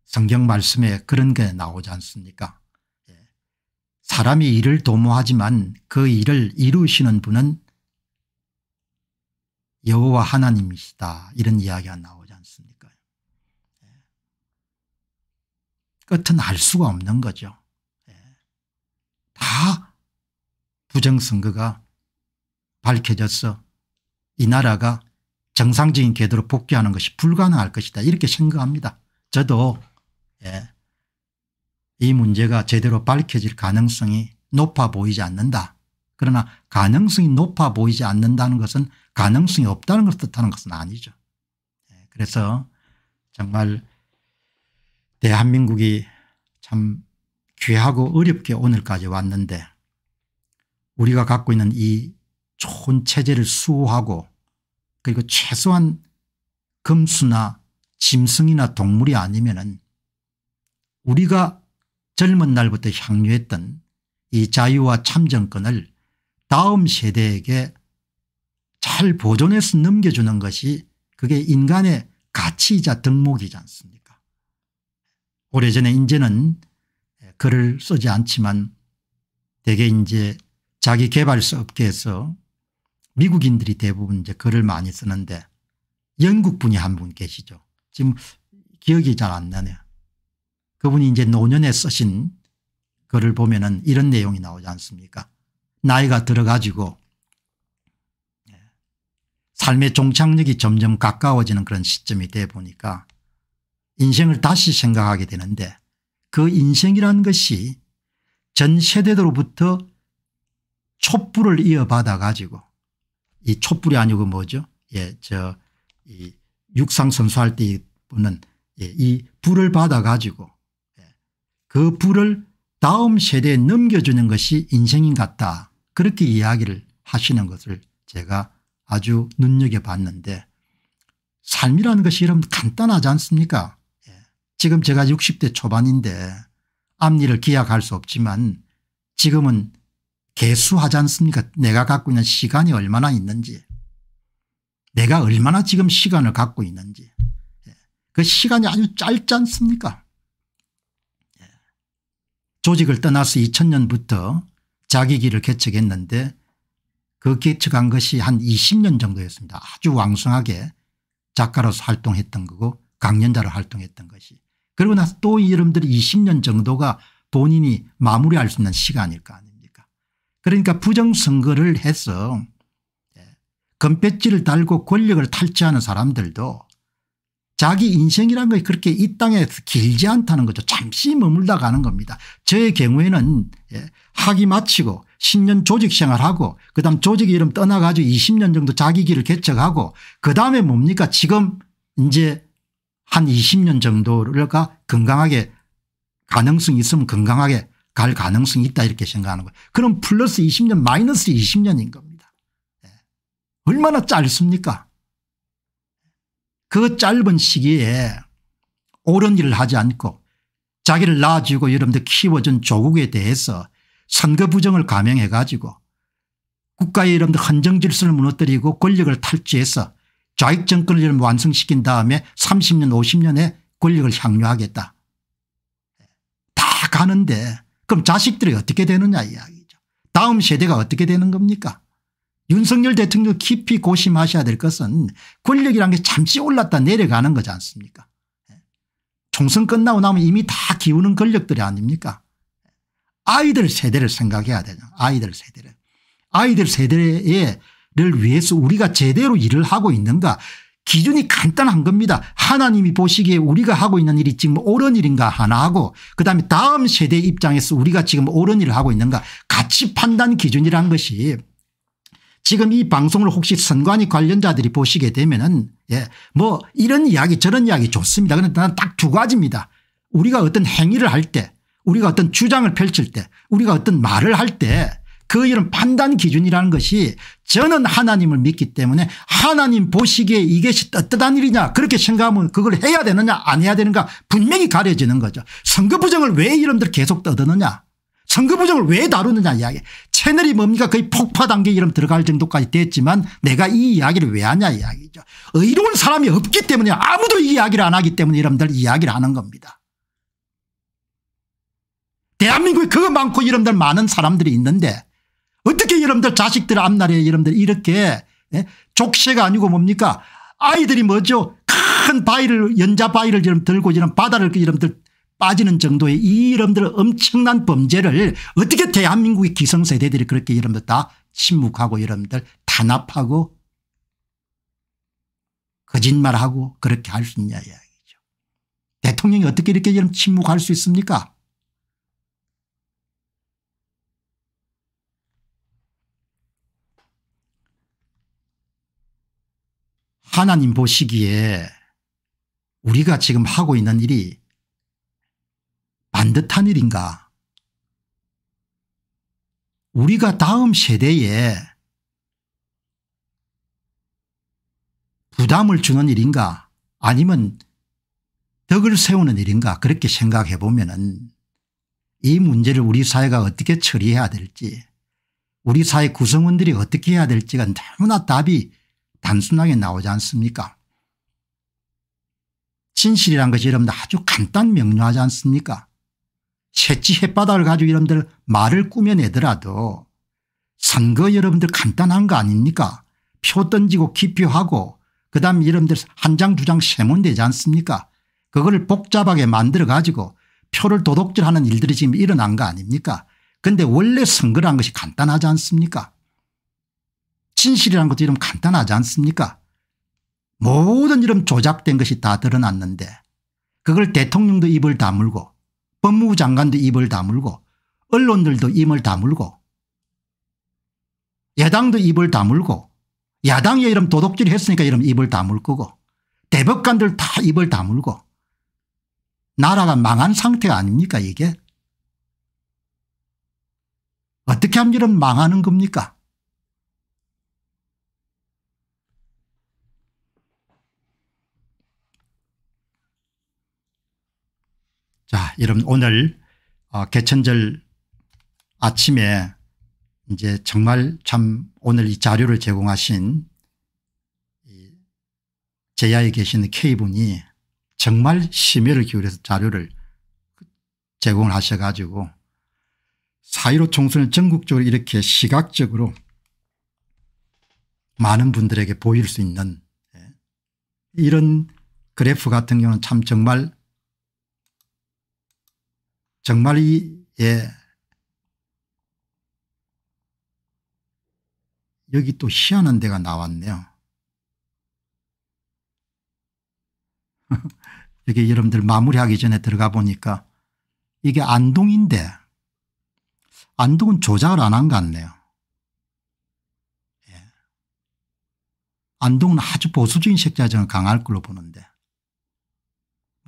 성경 말씀에 그런 게 나오지 않습니까 예. 사람이 일을 도모하지만 그 일을 이루시는 분은 여호와 하나님이시다 이런 이야기가 나오지 않습니까 예. 끝은 알 수가 없는 거죠 예. 다 부정선거가 밝혀져서 이 나라가 정상적인 궤도로 복귀하는 것이 불가능할 것이다 이렇게 생각합니다 저도 예. 이 문제가 제대로 밝혀질 가능성이 높아 보이지 않는다. 그러나 가능성이 높아 보이지 않는다는 것은 가능성이 없다는 것을 뜻하는 것은 아니죠. 예. 그래서 정말 대한민국이 참 귀하고 어렵게 오늘까지 왔는데 우리가 갖고 있는 이 좋은 체제를 수호하고 그리고 최소한 금수나 짐승이나 동물이 아니면 은 우리가 젊은 날부터 향유했던 이 자유와 참정권을 다음 세대에게 잘 보존해서 넘겨주는 것이 그게 인간의 가치이자 덕목이지 않습니까 오래전에 인제는 글을 쓰지 않지만 대개 이제 자기 개발서 업계에서 미국인들이 대부분 이제 글을 많이 쓰는데 영국 분이 한 분 계시죠. 지금 기억이 잘 안 나네요. 그분이 이제 노년에 쓰신 글을 보면은 이런 내용이 나오지 않습니까? 나이가 들어가지고 예, 삶의 종착역이 점점 가까워지는 그런 시점이 돼 보니까 인생을 다시 생각하게 되는데 그 인생이라는 것이 전 세대들로부터 촛불을 이어받아 가지고 이 촛불이 아니고 뭐죠? 예, 저, 이 육상선수할 때 보는 예, 이 불을 받아 가지고 그 불을 다음 세대에 넘겨주는 것이 인생인 같다 그렇게 이야기를 하시는 것을 제가 아주 눈여겨봤는데 삶이라는 것이 이런 간단하지 않습니까 예. 지금 제가 60대 초반인데 앞니를 기약할 수 없지만 지금은 개수하지 않습니까 내가 갖고 있는 시간이 얼마나 있는지 내가 얼마나 지금 시간을 갖고 있는지 예. 그 시간이 아주 짧지 않습니까 조직을 떠나서 2000년부터 자기 길을 개척했는데 그 개척한 것이 한 20년 정도였습니다. 아주 왕성하게 작가로서 활동했던 거고 강연자로 활동했던 것이. 그리고 나서 또 여러분들이 20년 정도가 본인이 마무리할 수 있는 시간일 거 아닙니까 그러니까 부정선거를 해서 건뱃지를 예, 달고 권력을 탈취하는 사람들도 자기 인생이란 게 그렇게 이 땅에 서 길지 않다는 거죠. 잠시 머물다 가는 겁니다. 저의 경우에는 예, 학위 마치고 10년 조직 생활하고 그다음 조직 이름 떠나가지고 20년 정도 자기 길을 개척하고 그다음에 뭡니까 지금 이제 한 20년 정도를가 건강하게 가능성이 있으면 건강하게 갈 가능성이 있다 이렇게 생각하는 거예요. 그럼 플러스 20년 마이너스 20년인 겁니다. 예. 얼마나 짧습니까 그 짧은 시기에 옳은 일을 하지 않고 자기를 낳아주고 여러분들 키워준 조국에 대해서 선거 부정을 감행해 가지고 국가의 여러분들 헌정 질서를 무너뜨리고 권력을 탈취해서 좌익 정권을 완성시킨 다음에 30년 50년에 권력을 향유하겠다. 다 가는데 그럼 자식들이 어떻게 되느냐 이야기죠. 다음 세대가 어떻게 되는 겁니까 윤석열 대통령 깊이 고심하셔야 될 것은 권력이란 게 잠시 올랐다 내려가는 거지 않습니까 예. 총선 끝나고 나면 이미 다 기우는 권력들이 아닙니까 아이들 세대를 생각해야 되죠 아이들 세대를 아이들 세대를 위해서 우리가 제대로 일을 하고 있는가 기준이 간단한 겁니다. 하나님이 보시기에 우리가 하고 있는 일이 지금 옳은 일인가 하나하고 그다음에 다음 세대 입장에서 우리가 지금 옳은 일을 하고 있는가 가치 판단 기준이란 것이 지금 이 방송을 혹시 선관위 관련자들이 보시게 되면은 예, 뭐 이런 이야기 저런 이야기 좋습니다. 그런데 그러니까 나는 딱 두 가지입니다. 우리가 어떤 행위를 할 때 우리가 어떤 주장을 펼칠 때 우리가 어떤 말을 할 때 그 이런 판단 기준이라는 것이 저는 하나님을 믿기 때문에 하나님 보시기에 이것이 떳떳한 일이냐 그렇게 생각하면 그걸 해야 되느냐 안 해야 되는가 분명히 가려지는 거죠. 선거 부정을 왜 이름들 계속 떠드느냐 선거부정을 왜 다루느냐 이야기 채널이 뭡니까 거의 폭파 단계 이름 들어갈 정도까지 됐지만 내가 이 이야기를 왜 하냐 이야기죠. 의로운 사람이 없기 때문에 아무도 이 이야기를 안 하기 때문에 여러분들 이야기를 하는 겁니다. 대한민국에 그거 많고 여러분들 많은 사람들이 있는데 어떻게 여러분들 자식들 앞날에 여러분들 이렇게 예? 족쇄가 아니고 뭡니까 아이들이 뭐죠 큰 바위를 연자 바위를 들고 지금 바다를 지금 들 빠지는 정도의 이이름들 엄청난 범죄를 어떻게 대한민국의 기성세대들이 그렇게 이름들 뭐 다 침묵하고 이름들 단합하고 거짓말하고 그렇게 할 수 있냐 이야기죠. 대통령이 어떻게 이렇게 이름 침묵할 수 있습니까 하나님 보시기에 우리가 지금 하고 있는 일이 반듯한 일인가 우리가 다음 세대에 부담을 주는 일인가 아니면 덕을 세우는 일인가 그렇게 생각해 보면 은이 문제를 우리 사회가 어떻게 처리해야 될지 우리 사회 구성원들이 어떻게 해야 될지가 너무나 답이 단순하게 나오지 않습니까 진실이란 것이 여러분 들 아주 간단 명료하지 않습니까 채찌 햇바닥을 가지고 여러분들 말을 꾸며내더라도 선거 여러분들 간단한 거 아닙니까 표 던지고 기표하고 그다음 여러분들 한 장 두 장 세면 되지 않습니까 그거를 복잡하게 만들어 가지고 표를 도둑질하는 일들이 지금 일어난 거 아닙니까 근데 원래 선거란 것이 간단하지 않습니까 진실이라는 것도 이름 간단하지 않습니까 모든 이름 조작된 것이 다 드러났는데 그걸 대통령도 입을 다물고 법무부 장관도 입을 다물고 언론들도 입을 다물고 야당도 입을 다물고 야당이 이런 도둑질 했으니까 이런 입을 다물 거고 대법관들 다 입을 다물고 나라가 망한 상태 아닙니까 이게 어떻게 하면 이런 망하는 겁니까 자, 여러분 오늘 어, 개천절 아침에 이제 정말 참 오늘 이 자료를 제공하신 제야에 계시는 K분이 정말 심혈을 기울여서 자료를 제공을 하셔가지고 4.15 총선을 전국적으로 이렇게 시각적으로 많은 분들에게 보일 수 있는 예, 이런 그래프 같은 경우는 참 정말 정말 이, 예. 여기 또 희한한 데가 나왔네요. 여기 여러분들 마무리하기 전에 들어가 보니까 이게 안동인데 안동은 조작을 안 한 것 같네요. 예. 안동은 아주 보수적인 색자정을 강할 걸로 보는데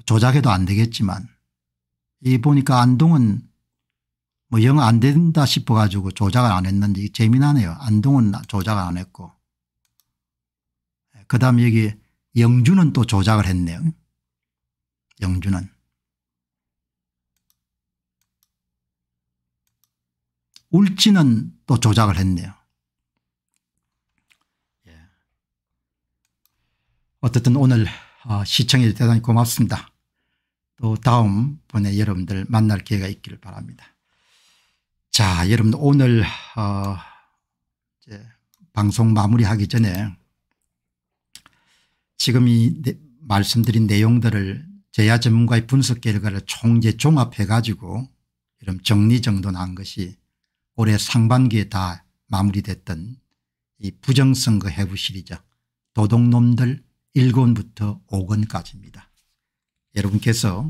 조작해도 안 되겠지만 이 보니까 안동은 뭐 영 안 된다 싶어 가지고 조작을 안 했는지 재미나네요. 안동은 조작을 안 했고 그다음 여기 영주는 또 조작을 했네요. 영주는. 울지는 또 조작을 했네요. 예. 어쨌든 오늘 어, 시청해 주셔서 대단히 고맙습니다. 또 다음번에 여러분들 만날 기회가 있기를 바랍니다. 자 여러분 오늘 어 방송 마무리하기 전에 지금 이 네, 말씀드린 내용들을 제야 전문가의 분석 결과를 총재 종합해 가지고 이런 정리정돈한 것이 올해 상반기에 다 마무리됐던 이 부정선거 해부 시리즈 도둑놈들 1권부터 5권까지입니다. 여러분께서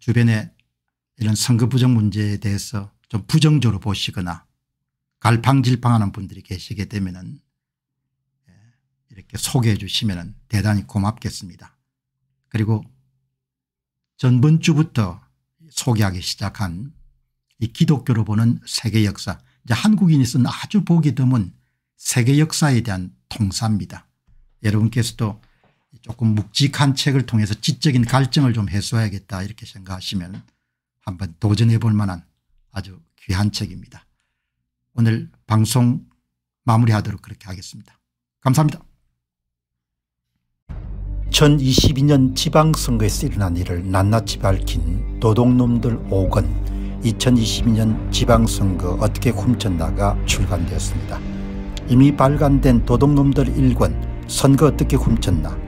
주변에 이런 선거 부정 문제에 대해서 좀 부정적으로 보시거나 갈팡질팡하는 분들이 계시게 되면은 예, 이렇게 소개해 주시면 대단히 고맙겠습니다. 그리고 전번 주부터 소개하기 시작한 이 기독교로 보는 세계 역사 이제 한국인이 쓴 아주 보기 드문 세계 역사에 대한 통사입니다. 여러분께서도 조금 묵직한 책을 통해서 지적인 갈증을 좀 해소해야겠다 이렇게 생각하시면 한번 도전해 볼 만한 아주 귀한 책입니다. 오늘 방송 마무리하도록 그렇게 하겠습니다. 감사합니다. 2022년 지방선거에서 일어난 일을 낱낱이 밝힌 도둑놈들 5권 2022년 지방선거 어떻게 훔쳤나가 출간되었습니다. 이미 발간된 도둑놈들 1권 선거 어떻게 훔쳤나